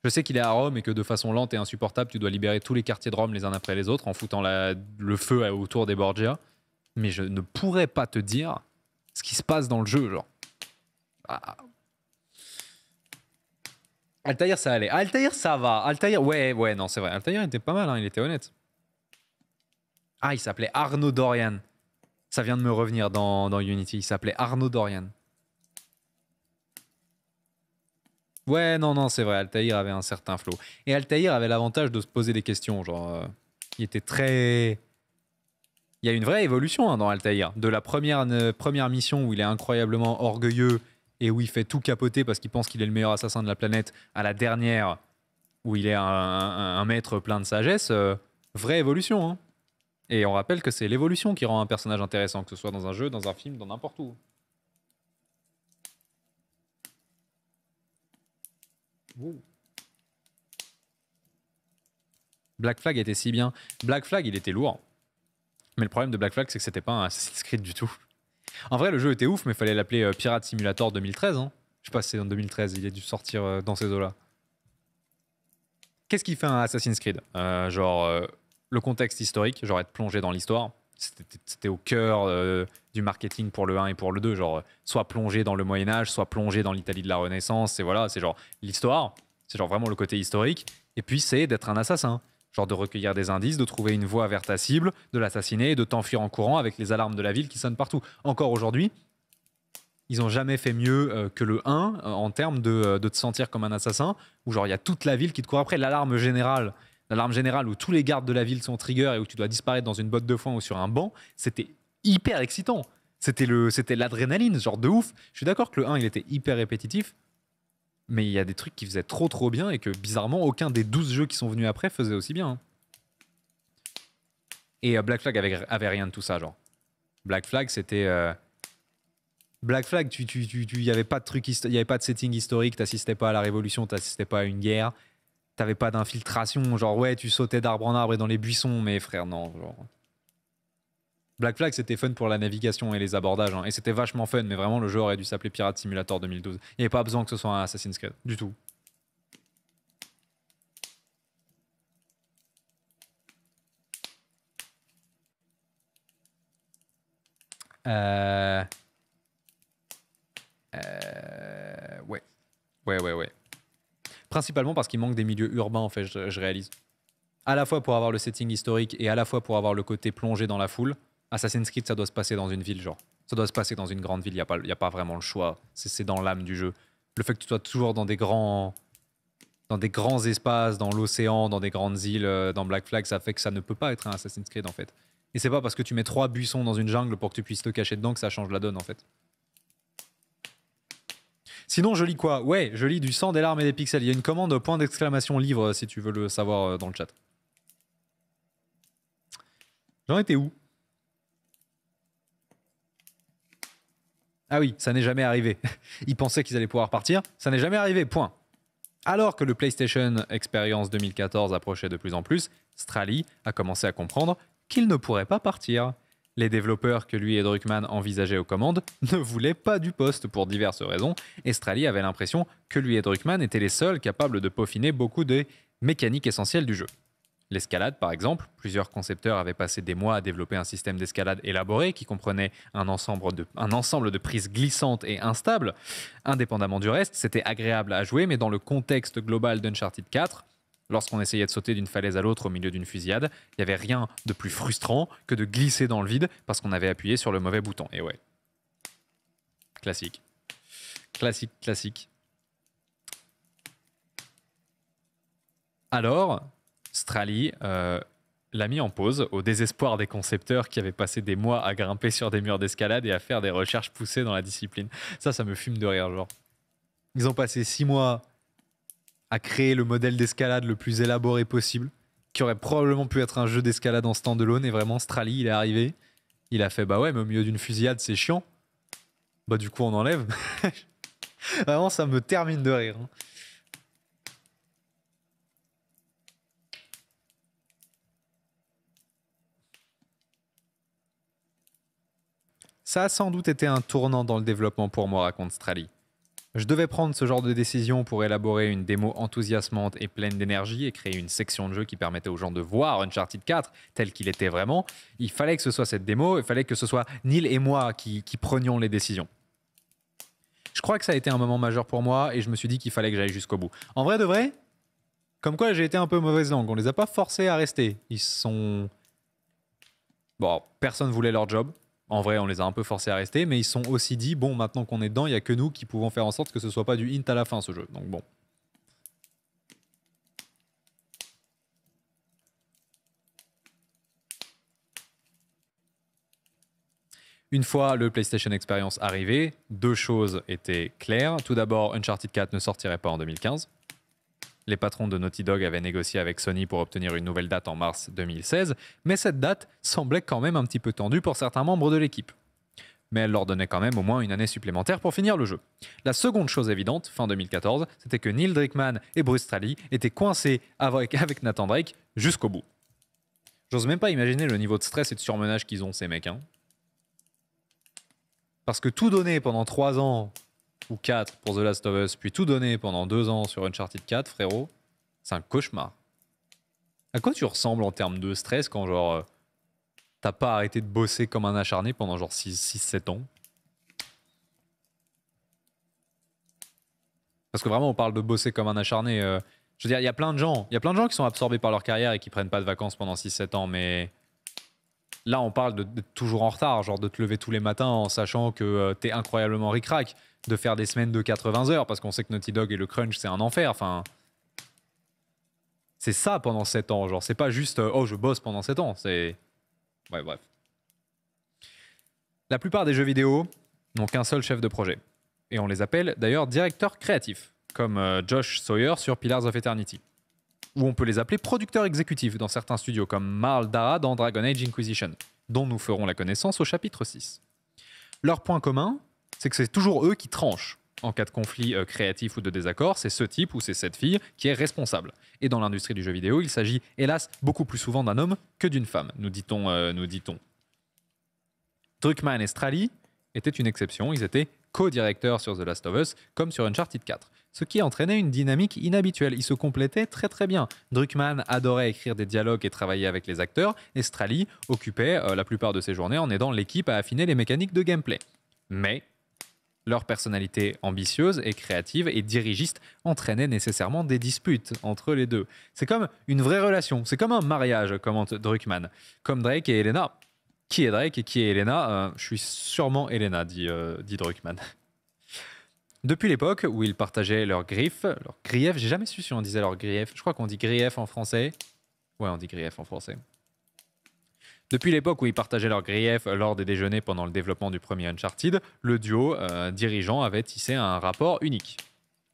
Je sais qu'il est à Rome et que de façon lente et insupportable, tu dois libérer tous les quartiers de Rome les uns après les autres en foutant le feu autour des Borgia. Mais je ne pourrais pas te dire ce qui se passe dans le jeu, genre. Ah, Altaïr, ça allait. Altaïr, ça va. Altaïr, ouais, ouais, non, c'est vrai. Altaïr était pas mal, hein, il était honnête. Ah, il s'appelait Arnaud Dorian. Ça vient de me revenir dans, dans Unity. Il s'appelait Arnaud Dorian. Ouais, non, non, c'est vrai. Altaïr avait un certain flow. Et Altaïr avait l'avantage de se poser des questions. Genre, euh, il était très. Il y a une vraie évolution hein, dans Altaïr. De la première, euh, première mission où il est incroyablement orgueilleux et où il fait tout capoter parce qu'il pense qu'il est le meilleur assassin de la planète, à la dernière, où il est un, maître plein de sagesse, euh, vraie évolution. Hein. Et on rappelle que c'est l'évolution qui rend un personnage intéressant, que ce soit dans un jeu, dans un film, dans n'importe où. Black Flag était si bien. Black Flag, il était lourd. Mais le problème de Black Flag, c'est que c'était pas un Assassin's Creed du tout. En vrai, le jeu était ouf, mais fallait l'appeler euh, Pirate Simulator 2013. Hein. Je sais pas si c'est en 2013, il a dû sortir euh, dans ces eaux-là. Qu'est-ce qui fait un Assassin's Creed euh, Genre, le contexte historique, genre être plongé dans l'histoire. C'était au cœur du marketing pour le 1 et pour le 2. Genre, soit plongé dans le Moyen-Âge, soit plongé dans l'Italie de la Renaissance. Et voilà, c'est genre l'histoire, c'est genre vraiment le côté historique. Et puis, c'est d'être un assassin genre de recueillir des indices, de trouver une voie vers ta cible, de l'assassiner et de t'enfuir en courant avec les alarmes de la ville qui sonnent partout. Encore aujourd'hui, ils n'ont jamais fait mieux euh, que le 1 euh, en termes euh, de, te sentir comme un assassin, où genre il y a toute la ville qui te court après. L'alarme générale, l'alarme générale où tous les gardes de la ville sont trigger et où tu dois disparaître dans une botte de foin ou sur un banc, c'était hyper excitant. C'était l'adrénaline, genre de ouf. Je suis d'accord que le 1, il était hyper répétitif, mais il y a des trucs qui faisaient trop trop bien et que bizarrement aucun des 12 jeux qui sont venus après faisait aussi bien. Hein. Et euh, Black Flag avait, avait, rien de tout ça, genre. Black Flag, c'était. Euh, Black Flag, tu, tu, tu, tu y avait pas de truc, il y avait pas de setting historique, t'assistais pas à la révolution, t'assistais pas à une guerre, t'avais pas d'infiltration, genre ouais, tu sautais d'arbre en arbre et dans les buissons, mais frère, non, genre. Black Flag, c'était fun pour la navigation et les abordages. Hein. Et c'était vachement fun, mais vraiment, le jeu aurait dû s'appeler Pirate Simulator 2012. Il n'y avait pas besoin que ce soit un Assassin's Creed, du tout. Euh, euh... Ouais. Ouais, ouais, ouais. Principalement parce qu'il manque des milieux urbains, en fait, je réalise. À la fois pour avoir le setting historique et à la fois pour avoir le côté plongé dans la foule. Assassin's Creed, ça doit se passer dans une ville, genre. Ça doit se passer dans une grande ville, il n'y a, pas, y a pas vraiment le choix. C'est dans l'âme du jeu. Le fait que tu sois toujours dans des grands, dans des grands espaces, dans l'océan, dans des grandes îles, euh, dans Black Flag, ça fait que ça ne peut pas être un Assassin's Creed, en fait. Et c'est pas parce que tu mets trois buissons dans une jungle pour que tu puisses te cacher dedans que ça change la donne, en fait. Sinon, je lis quoi Ouais, je lis du sang, des larmes et des pixels. Il y a une commande point d'exclamation livre si tu veux le savoir euh, dans le chat. J'en étais où Ah oui, ça n'est jamais arrivé. *laughs* Ils pensaient qu'ils allaient pouvoir partir. Ça n'est jamais arrivé, point. Alors que le PlayStation Experience 2014 approchait de plus en plus, Strali a commencé à comprendre qu'il ne pourrait pas partir. Les développeurs que lui et Druckmann envisageaient aux commandes *laughs* ne voulaient pas du poste pour diverses raisons, et Strali avait l'impression que lui et Druckmann étaient les seuls capables de peaufiner beaucoup des mécaniques essentielles du jeu. L'escalade, par exemple, plusieurs concepteurs avaient passé des mois à développer un système d'escalade élaboré qui comprenait un ensemble, de, un ensemble de prises glissantes et instables. Indépendamment du reste, c'était agréable à jouer, mais dans le contexte global d'Uncharted 4, lorsqu'on essayait de sauter d'une falaise à l'autre au milieu d'une fusillade, il n'y avait rien de plus frustrant que de glisser dans le vide parce qu'on avait appuyé sur le mauvais bouton. Et ouais. Classique. Classique, classique. Alors, Strali euh, l'a mis en pause, au désespoir des concepteurs qui avaient passé des mois à grimper sur des murs d'escalade et à faire des recherches poussées dans la discipline. Ça, ça me fume de rire, genre. Ils ont passé six mois à créer le modèle d'escalade le plus élaboré possible, qui aurait probablement pu être un jeu d'escalade en stand-alone, et vraiment, Strali, il est arrivé, il a fait, bah ouais, mais au milieu d'une fusillade, c'est chiant. Bah du coup, on enlève. *laughs* vraiment, ça me termine de rire. Hein. Ça a sans doute été un tournant dans le développement pour moi, raconte Strali. Je devais prendre ce genre de décision pour élaborer une démo enthousiasmante et pleine d'énergie et créer une section de jeu qui permettait aux gens de voir Uncharted 4 tel qu'il était vraiment. Il fallait que ce soit cette démo, il fallait que ce soit Neil et moi qui, qui prenions les décisions. Je crois que ça a été un moment majeur pour moi et je me suis dit qu'il fallait que j'aille jusqu'au bout. En vrai de vrai, comme quoi j'ai été un peu mauvaise langue, on les a pas forcés à rester. Ils sont... Bon, personne voulait leur job, en vrai, on les a un peu forcés à rester, mais ils sont aussi dit bon, maintenant qu'on est dedans, il n'y a que nous qui pouvons faire en sorte que ce soit pas du hint à la fin ce jeu. Donc bon. Une fois le PlayStation Experience arrivé, deux choses étaient claires. Tout d'abord, Uncharted 4 ne sortirait pas en 2015 les patrons de Naughty Dog avaient négocié avec Sony pour obtenir une nouvelle date en mars 2016, mais cette date semblait quand même un petit peu tendue pour certains membres de l'équipe. Mais elle leur donnait quand même au moins une année supplémentaire pour finir le jeu. La seconde chose évidente, fin 2014, c'était que Neil Drickman et Bruce Straley étaient coincés avec, Nathan Drake jusqu'au bout. J'ose même pas imaginer le niveau de stress et de surmenage qu'ils ont, ces mecs. Hein. Parce que tout donner pendant trois ans ou 4 pour The Last of Us, puis tout donner pendant 2 ans sur Uncharted 4, frérot, c'est un cauchemar. À quoi tu ressembles en termes de stress quand, genre, euh, t'as pas arrêté de bosser comme un acharné pendant, genre, 6-7 ans Parce que vraiment, on parle de bosser comme un acharné. Euh, je veux dire, il y a plein de gens, il y a plein de gens qui sont absorbés par leur carrière et qui prennent pas de vacances pendant 6-7 ans, mais Là, on parle de, toujours en retard, genre de te lever tous les matins en sachant que euh, t'es incroyablement ric-rac, de faire des semaines de 80 heures, parce qu'on sait que Naughty Dog et le crunch, c'est un enfer. Enfin, c'est ça pendant 7 ans. Genre, c'est pas juste euh, oh, je bosse pendant 7 ans. C'est. Ouais, bref. La plupart des jeux vidéo n'ont qu'un seul chef de projet. Et on les appelle d'ailleurs directeurs créatifs, comme euh, Josh Sawyer sur Pillars of Eternity ou on peut les appeler producteurs exécutifs dans certains studios comme Marl Dara dans Dragon Age Inquisition, dont nous ferons la connaissance au chapitre 6. Leur point commun, c'est que c'est toujours eux qui tranchent. En cas de conflit euh, créatif ou de désaccord, c'est ce type ou c'est cette fille qui est responsable. Et dans l'industrie du jeu vidéo, il s'agit hélas beaucoup plus souvent d'un homme que d'une femme, nous dit-on. Euh, dit Druckmann et Strali étaient une exception, ils étaient co-directeur sur The Last of Us, comme sur Uncharted 4 ce qui entraînait une dynamique inhabituelle. Ils se complétaient très très bien. Druckmann adorait écrire des dialogues et travailler avec les acteurs, et Strally occupait euh, la plupart de ses journées en aidant l'équipe à affiner les mécaniques de gameplay. Mais leur personnalité ambitieuse et créative et dirigiste entraînait nécessairement des disputes entre les deux. C'est comme une vraie relation, c'est comme un mariage, commente Druckmann. Comme Drake et Elena, qui est Drake et qui est Elena. Euh, je suis sûrement Elena, dit, euh, dit Druckmann. Depuis l'époque où ils partageaient leurs griffes, leurs griefs, j'ai jamais su si on disait leurs griefs, je crois qu'on dit grief en français. Ouais, on dit grief en français. Depuis l'époque où ils partageaient leurs griefs lors des déjeuners pendant le développement du premier Uncharted, le duo euh, dirigeant avait tissé un rapport unique.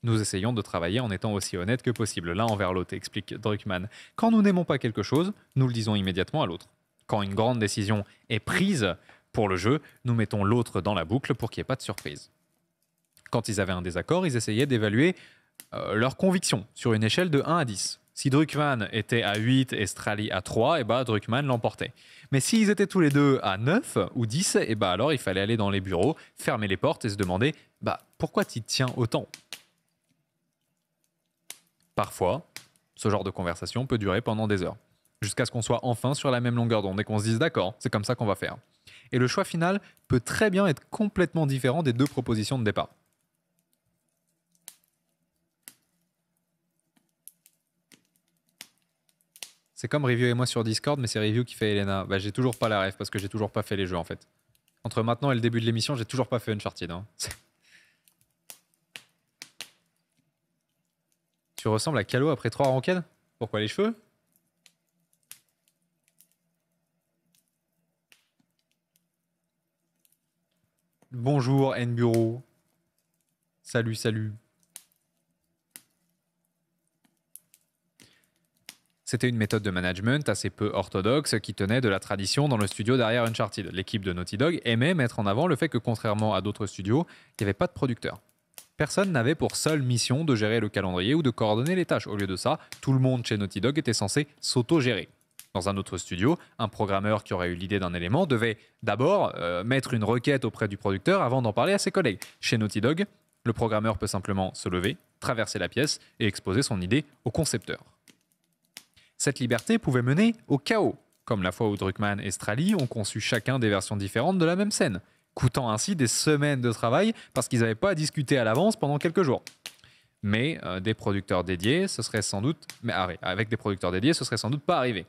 Nous essayons de travailler en étant aussi honnêtes que possible l'un envers l'autre, explique Druckmann. Quand nous n'aimons pas quelque chose, nous le disons immédiatement à l'autre quand une grande décision est prise pour le jeu, nous mettons l'autre dans la boucle pour qu'il n'y ait pas de surprise. Quand ils avaient un désaccord, ils essayaient d'évaluer euh, leur conviction sur une échelle de 1 à 10. Si Druckmann était à 8 et Strali à 3, et eh ben, Druckmann l'emportait. Mais s'ils étaient tous les deux à 9 ou 10, et eh ben, alors il fallait aller dans les bureaux, fermer les portes et se demander bah pourquoi tu tiens autant Parfois, ce genre de conversation peut durer pendant des heures jusqu'à ce qu'on soit enfin sur la même longueur d'onde et qu'on se dise d'accord, c'est comme ça qu'on va faire. Et le choix final peut très bien être complètement différent des deux propositions de départ. C'est comme Review et moi sur Discord, mais c'est Review qui fait Elena. Bah, j'ai toujours pas la rêve parce que j'ai toujours pas fait les jeux en fait. Entre maintenant et le début de l'émission, j'ai toujours pas fait Uncharted. Hein. *laughs* tu ressembles à Calo après trois ranked Pourquoi les cheveux Bonjour N-Bureau. Salut, salut. C'était une méthode de management assez peu orthodoxe qui tenait de la tradition dans le studio derrière Uncharted. L'équipe de Naughty Dog aimait mettre en avant le fait que contrairement à d'autres studios, il n'y avait pas de producteur. Personne n'avait pour seule mission de gérer le calendrier ou de coordonner les tâches. Au lieu de ça, tout le monde chez Naughty Dog était censé s'auto-gérer dans un autre studio, un programmeur qui aurait eu l'idée d'un élément devait d'abord euh, mettre une requête auprès du producteur avant d'en parler à ses collègues. Chez Naughty Dog, le programmeur peut simplement se lever, traverser la pièce et exposer son idée au concepteur. Cette liberté pouvait mener au chaos, comme la fois où Druckmann et Strali ont conçu chacun des versions différentes de la même scène, coûtant ainsi des semaines de travail parce qu'ils n'avaient pas à discuter à l'avance pendant quelques jours. Mais euh, des producteurs dédiés, ce serait sans doute, mais ah avec des producteurs dédiés, ce serait sans doute pas arrivé.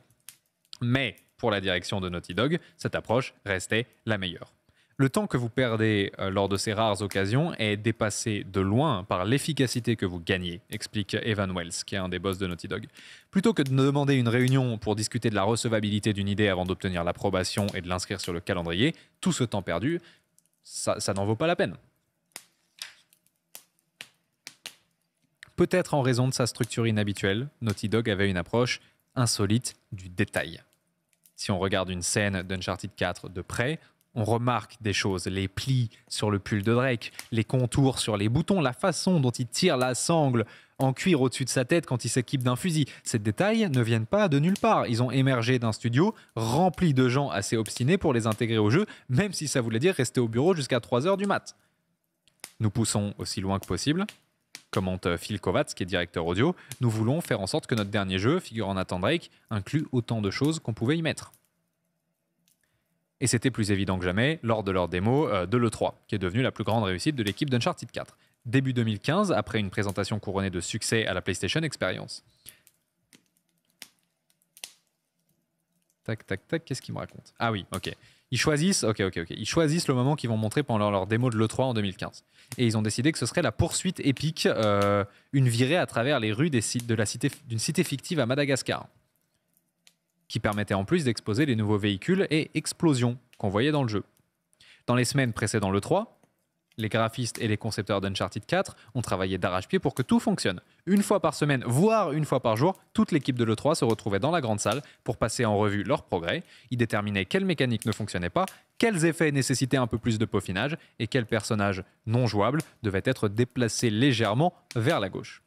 Mais pour la direction de Naughty Dog, cette approche restait la meilleure. Le temps que vous perdez euh, lors de ces rares occasions est dépassé de loin par l'efficacité que vous gagnez, explique Evan Wells, qui est un des boss de Naughty Dog. Plutôt que de demander une réunion pour discuter de la recevabilité d'une idée avant d'obtenir l'approbation et de l'inscrire sur le calendrier, tout ce temps perdu, ça, ça n'en vaut pas la peine. Peut-être en raison de sa structure inhabituelle, Naughty Dog avait une approche insolite du détail si on regarde une scène d'Uncharted 4 de près, on remarque des choses, les plis sur le pull de Drake, les contours sur les boutons, la façon dont il tire la sangle en cuir au-dessus de sa tête quand il s'équipe d'un fusil. Ces détails ne viennent pas de nulle part. Ils ont émergé d'un studio rempli de gens assez obstinés pour les intégrer au jeu, même si ça voulait dire rester au bureau jusqu'à 3h du mat. Nous poussons aussi loin que possible commente euh, Phil Kovacs, qui est directeur audio, nous voulons faire en sorte que notre dernier jeu, figure en Drake, inclut autant de choses qu'on pouvait y mettre. Et c'était plus évident que jamais lors de leur démo euh, de l'E3, qui est devenue la plus grande réussite de l'équipe d'Uncharted 4, début 2015, après une présentation couronnée de succès à la PlayStation Experience. Tac, tac, tac, qu'est-ce qu'il me raconte Ah oui, ok. Ils choisissent, ok, ok, ils choisissent le moment qu'ils vont montrer pendant leur, démo de l'E3 en 2015. Et ils ont décidé que ce serait la poursuite épique, euh, une virée à travers les rues cité, d'une cité fictive à Madagascar, qui permettait en plus d'exposer les nouveaux véhicules et explosions qu'on voyait dans le jeu. Dans les semaines précédant l'E3, les graphistes et les concepteurs d'Uncharted 4 ont travaillé d'arrache-pied pour que tout fonctionne. Une fois par semaine, voire une fois par jour, toute l'équipe de l'E3 se retrouvait dans la grande salle pour passer en revue leurs progrès, y déterminer quelles mécaniques ne fonctionnaient pas, quels effets nécessitaient un peu plus de peaufinage et quels personnages non jouables devaient être déplacés légèrement vers la gauche.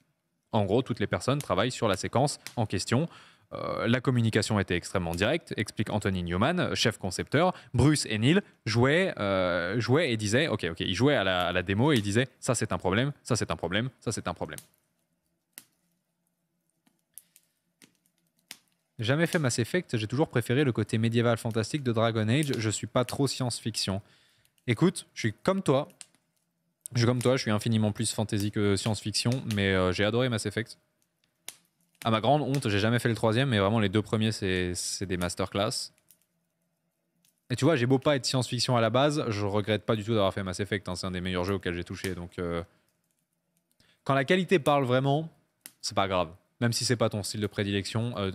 En gros, toutes les personnes travaillent sur la séquence en question, euh, la communication était extrêmement directe, explique Anthony Newman, chef concepteur. Bruce et Neil jouaient, euh, et disaient, ok, ok, ils jouaient à la, démo et ils disaient, ça c'est un problème, ça c'est un problème, ça c'est un problème. Jamais fait Mass Effect, j'ai toujours préféré le côté médiéval fantastique de Dragon Age, je suis pas trop science-fiction. Écoute, je suis comme toi. Je suis comme toi, je suis infiniment plus fantasy que science-fiction, mais euh, j'ai adoré Mass Effect. À ma grande honte, j'ai jamais fait le troisième, mais vraiment les deux premiers, c'est des masterclass. Et tu vois, j'ai beau pas être science-fiction à la base, je regrette pas du tout d'avoir fait Mass Effect. Hein. c'est un des meilleurs jeux auxquels j'ai touché. Donc, euh, quand la qualité parle vraiment, c'est pas grave. Même si c'est pas ton style de prédilection, euh,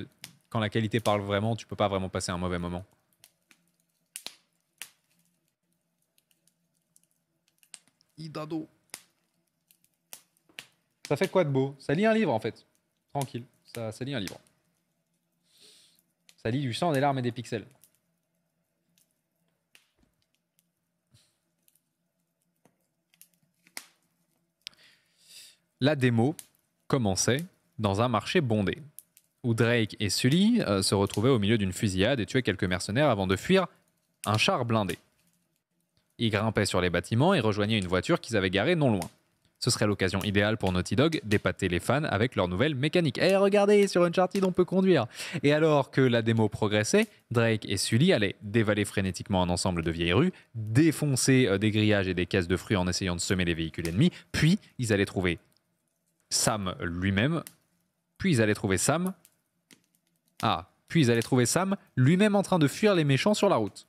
quand la qualité parle vraiment, tu peux pas vraiment passer un mauvais moment. Ça fait quoi de beau Ça lit un livre en fait. Tranquille ça, lit un livre. Ça lit du sang, des larmes et des pixels. La démo commençait dans un marché bondé, où Drake et Sully euh, se retrouvaient au milieu d'une fusillade et tuaient quelques mercenaires avant de fuir un char blindé. Ils grimpaient sur les bâtiments et rejoignaient une voiture qu'ils avaient garée non loin. Ce serait l'occasion idéale pour Naughty Dog d'épater les fans avec leur nouvelle mécanique. Eh, regardez, sur Uncharted, on peut conduire. Et alors que la démo progressait, Drake et Sully allaient dévaler frénétiquement un ensemble de vieilles rues, défoncer euh, des grillages et des caisses de fruits en essayant de semer les véhicules ennemis, puis ils allaient trouver Sam lui-même, puis ils allaient trouver Sam. Ah, puis ils allaient trouver Sam lui-même en train de fuir les méchants sur la route.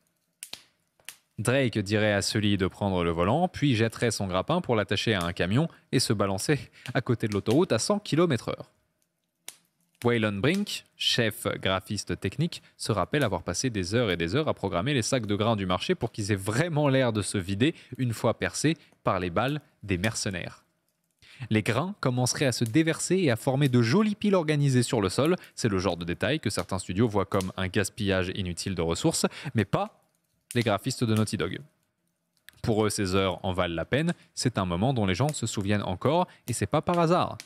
Drake dirait à Sully de prendre le volant, puis jetterait son grappin pour l'attacher à un camion et se balancer à côté de l'autoroute à 100 km/h. Waylon Brink, chef graphiste technique, se rappelle avoir passé des heures et des heures à programmer les sacs de grains du marché pour qu'ils aient vraiment l'air de se vider une fois percés par les balles des mercenaires. Les grains commenceraient à se déverser et à former de jolies piles organisées sur le sol. C'est le genre de détail que certains studios voient comme un gaspillage inutile de ressources, mais pas les graphistes de Naughty Dog. Pour eux, ces heures en valent la peine, c'est un moment dont les gens se souviennent encore, et c'est pas par hasard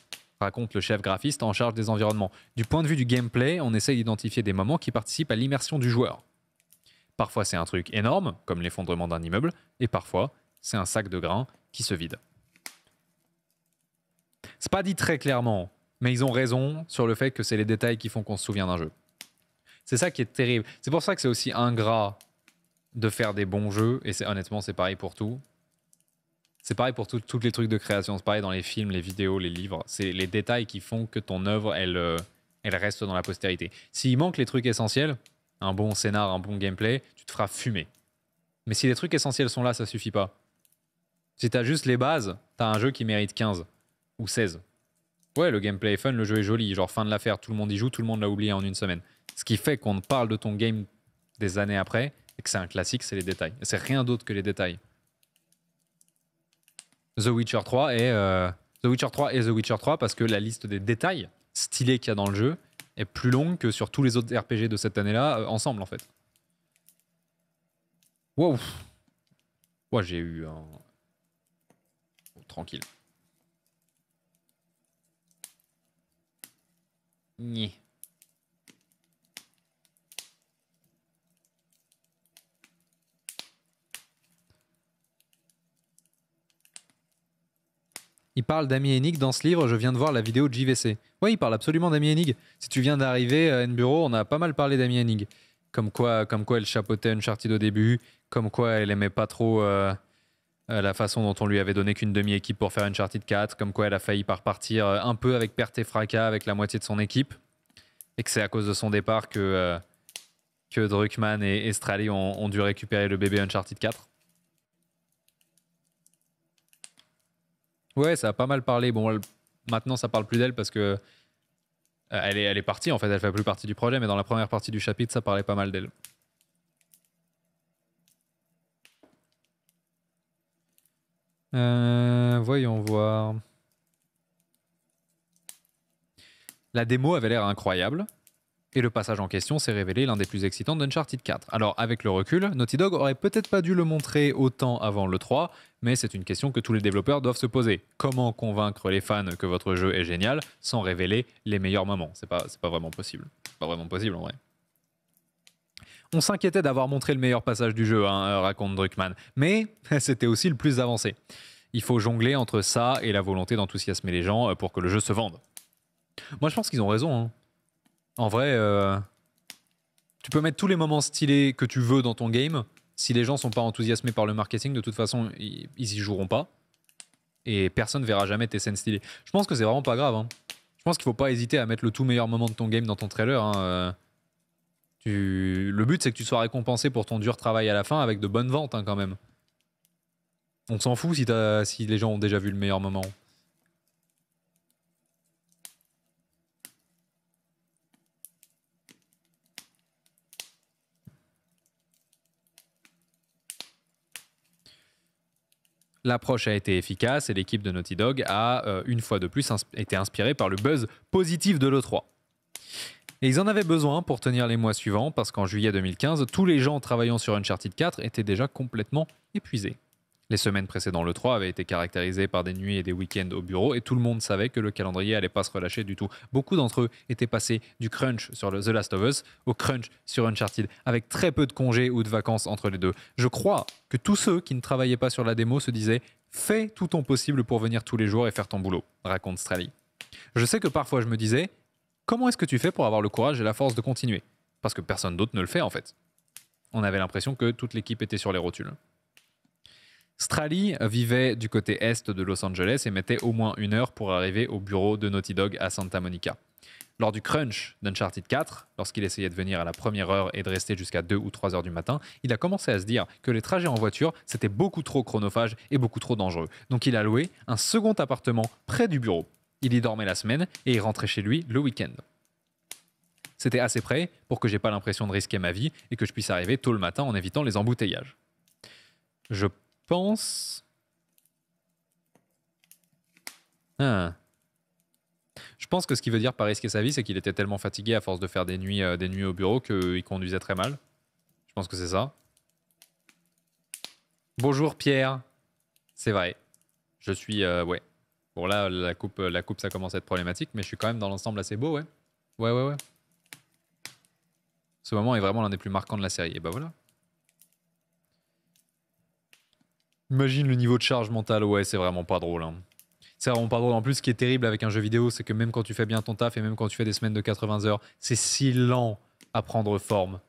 raconte le chef graphiste en charge des environnements. Du point de vue du gameplay, on essaye d'identifier des moments qui participent à l'immersion du joueur. Parfois c'est un truc énorme, comme l'effondrement d'un immeuble, et parfois c'est un sac de grains qui se vide. C'est pas dit très clairement, mais ils ont raison sur le fait que c'est les détails qui font qu'on se souvient d'un jeu. C'est ça qui est terrible. C'est pour ça que c'est aussi ingrat de faire des bons jeux, et c'est honnêtement, c'est pareil pour tout. C'est pareil pour tous les trucs de création, c'est pareil dans les films, les vidéos, les livres. C'est les détails qui font que ton œuvre, elle, euh, elle reste dans la postérité. S'il manque les trucs essentiels, un bon scénar, un bon gameplay, tu te feras fumer. Mais si les trucs essentiels sont là, ça suffit pas. Si t'as juste les bases, t'as un jeu qui mérite 15 ou 16. Ouais, le gameplay est fun, le jeu est joli, genre fin de l'affaire, tout le monde y joue, tout le monde l'a oublié en une semaine. Ce qui fait qu'on parle de ton game des années après, que c'est un classique, c'est les détails. C'est rien d'autre que les détails. The Witcher 3 et euh, The Witcher 3 et The Witcher 3 parce que la liste des détails stylés qu'il y a dans le jeu est plus longue que sur tous les autres RPG de cette année-là euh, ensemble en fait. Wow. Ouais, j'ai eu un oh, tranquille. Nyeh. il parle d'Ami Enig dans ce livre. Je viens de voir la vidéo de JVC. Oui, il parle absolument d'Ami Enig. Si tu viens d'arriver euh, à N-Bureau, on a pas mal parlé d'Ami Enig. Comme quoi, comme quoi elle chapeautait Uncharted au début, comme quoi elle aimait pas trop euh, euh, la façon dont on lui avait donné qu'une demi-équipe pour faire Uncharted 4, comme quoi elle a failli par partir un peu avec perte et fracas avec la moitié de son équipe, et que c'est à cause de son départ que, que Druckmann et Estrali ont, ont dû récupérer le bébé Uncharted 4. Ouais, ça a pas mal parlé. Bon, maintenant, ça parle plus d'elle parce que euh, elle, est, elle est partie, en fait, elle fait plus partie du projet, mais dans la première partie du chapitre, ça parlait pas mal d'elle. Euh, voyons voir. La démo avait l'air incroyable. Et le passage en question s'est révélé l'un des plus excitants d'Uncharted 4. Alors, avec le recul, Naughty Dog aurait peut-être pas dû le montrer autant avant le 3, mais c'est une question que tous les développeurs doivent se poser. Comment convaincre les fans que votre jeu est génial sans révéler les meilleurs moments C'est pas, pas vraiment possible. Pas vraiment possible en vrai. On s'inquiétait d'avoir montré le meilleur passage du jeu, hein, raconte Druckmann, mais *laughs* c'était aussi le plus avancé. Il faut jongler entre ça et la volonté d'enthousiasmer les gens euh, pour que le jeu se vende. Moi, je pense qu'ils ont raison. Hein. En vrai, euh, tu peux mettre tous les moments stylés que tu veux dans ton game. Si les gens sont pas enthousiasmés par le marketing, de toute façon, ils, y joueront pas. Et personne verra jamais tes scènes stylées. Je pense que c'est vraiment pas grave. Hein. Je pense qu'il faut pas hésiter à mettre le tout meilleur moment de ton game dans ton trailer. Hein, euh. Le but, c'est que tu sois récompensé pour ton dur travail à la fin avec de bonnes ventes hein, quand même. On s'en fout si les gens ont déjà vu le meilleur moment. L'approche a été efficace et l'équipe de Naughty Dog a, euh, une fois de plus, été inspirée par le buzz positif de l'E3. Et ils en avaient besoin pour tenir les mois suivants, parce qu'en juillet 2015, tous les gens travaillant sur Uncharted 4 étaient déjà complètement épuisés. Les semaines précédentes, le 3 avaient été caractérisées par des nuits et des week-ends au bureau et tout le monde savait que le calendrier allait pas se relâcher du tout. Beaucoup d'entre eux étaient passés du crunch sur The Last of Us au crunch sur Uncharted, avec très peu de congés ou de vacances entre les deux. Je crois que tous ceux qui ne travaillaient pas sur la démo se disaient Fais tout ton possible pour venir tous les jours et faire ton boulot, raconte Strally. Je sais que parfois je me disais Comment est-ce que tu fais pour avoir le courage et la force de continuer Parce que personne d'autre ne le fait en fait. On avait l'impression que toute l'équipe était sur les rotules. Strali vivait du côté est de Los Angeles et mettait au moins une heure pour arriver au bureau de Naughty Dog à Santa Monica. Lors du crunch d'Uncharted 4, lorsqu'il essayait de venir à la première heure et de rester jusqu'à 2 ou 3 heures du matin, il a commencé à se dire que les trajets en voiture, c'était beaucoup trop chronophage et beaucoup trop dangereux. Donc il a loué un second appartement près du bureau. Il y dormait la semaine et il rentrait chez lui le week-end. C'était assez près pour que j'ai pas l'impression de risquer ma vie et que je puisse arriver tôt le matin en évitant les embouteillages. Je pense... Ah. Je pense que ce qu'il veut dire par risquer sa vie, c'est qu'il était tellement fatigué à force de faire des nuits, euh, des nuits au bureau qu'il conduisait très mal. Je pense que c'est ça. Bonjour Pierre. C'est vrai. Je suis... Euh, ouais. Bon là, la coupe, la coupe, ça commence à être problématique, mais je suis quand même dans l'ensemble assez beau, ouais. Ouais, ouais, ouais. Ce moment est vraiment l'un des plus marquants de la série. Et bah voilà. Imagine le niveau de charge mentale, ouais, c'est vraiment pas drôle. Hein. C'est vraiment pas drôle. En plus, ce qui est terrible avec un jeu vidéo, c'est que même quand tu fais bien ton taf et même quand tu fais des semaines de 80 heures, c'est si lent à prendre forme.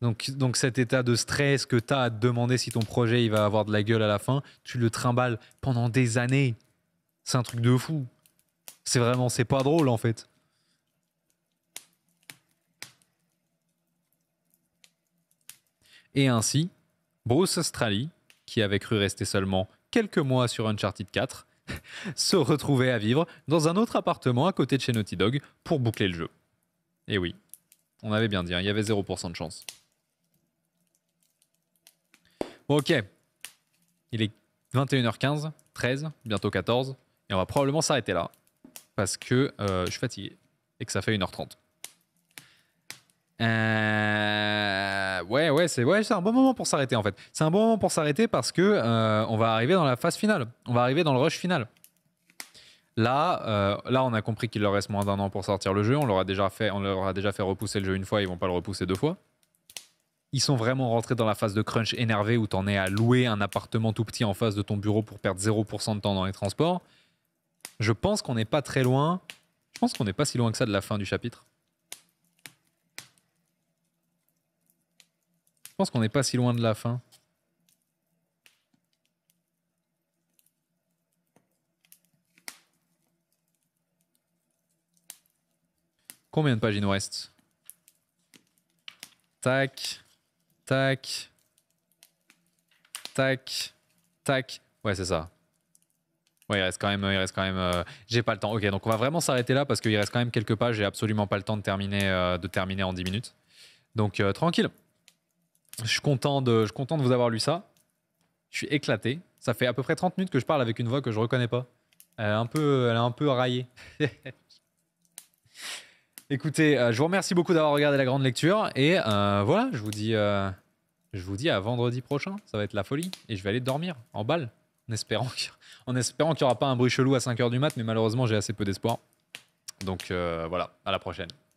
Donc, donc cet état de stress que tu as à te demander si ton projet il va avoir de la gueule à la fin, tu le trimballes pendant des années. C'est un truc de fou. C'est vraiment, c'est pas drôle en fait. Et ainsi, Bruce Australie qui avait cru rester seulement quelques mois sur Uncharted 4, *laughs* se retrouvait à vivre dans un autre appartement à côté de chez Naughty Dog pour boucler le jeu. Et oui, on avait bien dit, hein, il y avait 0% de chance. Bon, ok. Il est 21h15, 13, bientôt 14, et on va probablement s'arrêter là, parce que euh, je suis fatigué, et que ça fait 1h30. Euh... Bah, ouais, c'est ouais, un bon moment pour s'arrêter en fait. C'est un bon moment pour s'arrêter parce que euh, on va arriver dans la phase finale. On va arriver dans le rush final. Là, euh, là, on a compris qu'il leur reste moins d'un an pour sortir le jeu. On leur a déjà fait, on leur a déjà fait repousser le jeu une fois. Ils vont pas le repousser deux fois. Ils sont vraiment rentrés dans la phase de crunch énervé où tu en es à louer un appartement tout petit en face de ton bureau pour perdre 0% de temps dans les transports. Je pense qu'on n'est pas très loin. Je pense qu'on n'est pas si loin que ça de la fin du chapitre. Je pense qu'on n'est pas si loin de la fin. Combien de pages il nous reste Tac, tac, tac, tac. Ouais, c'est ça. Ouais, il reste quand même. Il reste quand même. Euh, j'ai pas le temps. Ok, donc on va vraiment s'arrêter là parce qu'il reste quand même quelques pages. J'ai absolument pas le temps de terminer, euh, de terminer en 10 minutes. Donc euh, tranquille. Je suis, content de, vous avoir lu ça. Je suis éclaté. Ça fait à peu près 30 minutes que je parle avec une voix que je reconnais pas. Elle est un peu, elle est un peu raillée. *laughs* Écoutez, euh, je vous remercie beaucoup d'avoir regardé la grande lecture. Et euh, voilà, je vous, dis, euh, je vous dis à vendredi prochain. Ça va être la folie. Et je vais aller dormir en balle, en espérant qu'il n'y aura pas un bruit chelou à 5h du mat. Mais malheureusement, j'ai assez peu d'espoir. Donc voilà, à la prochaine.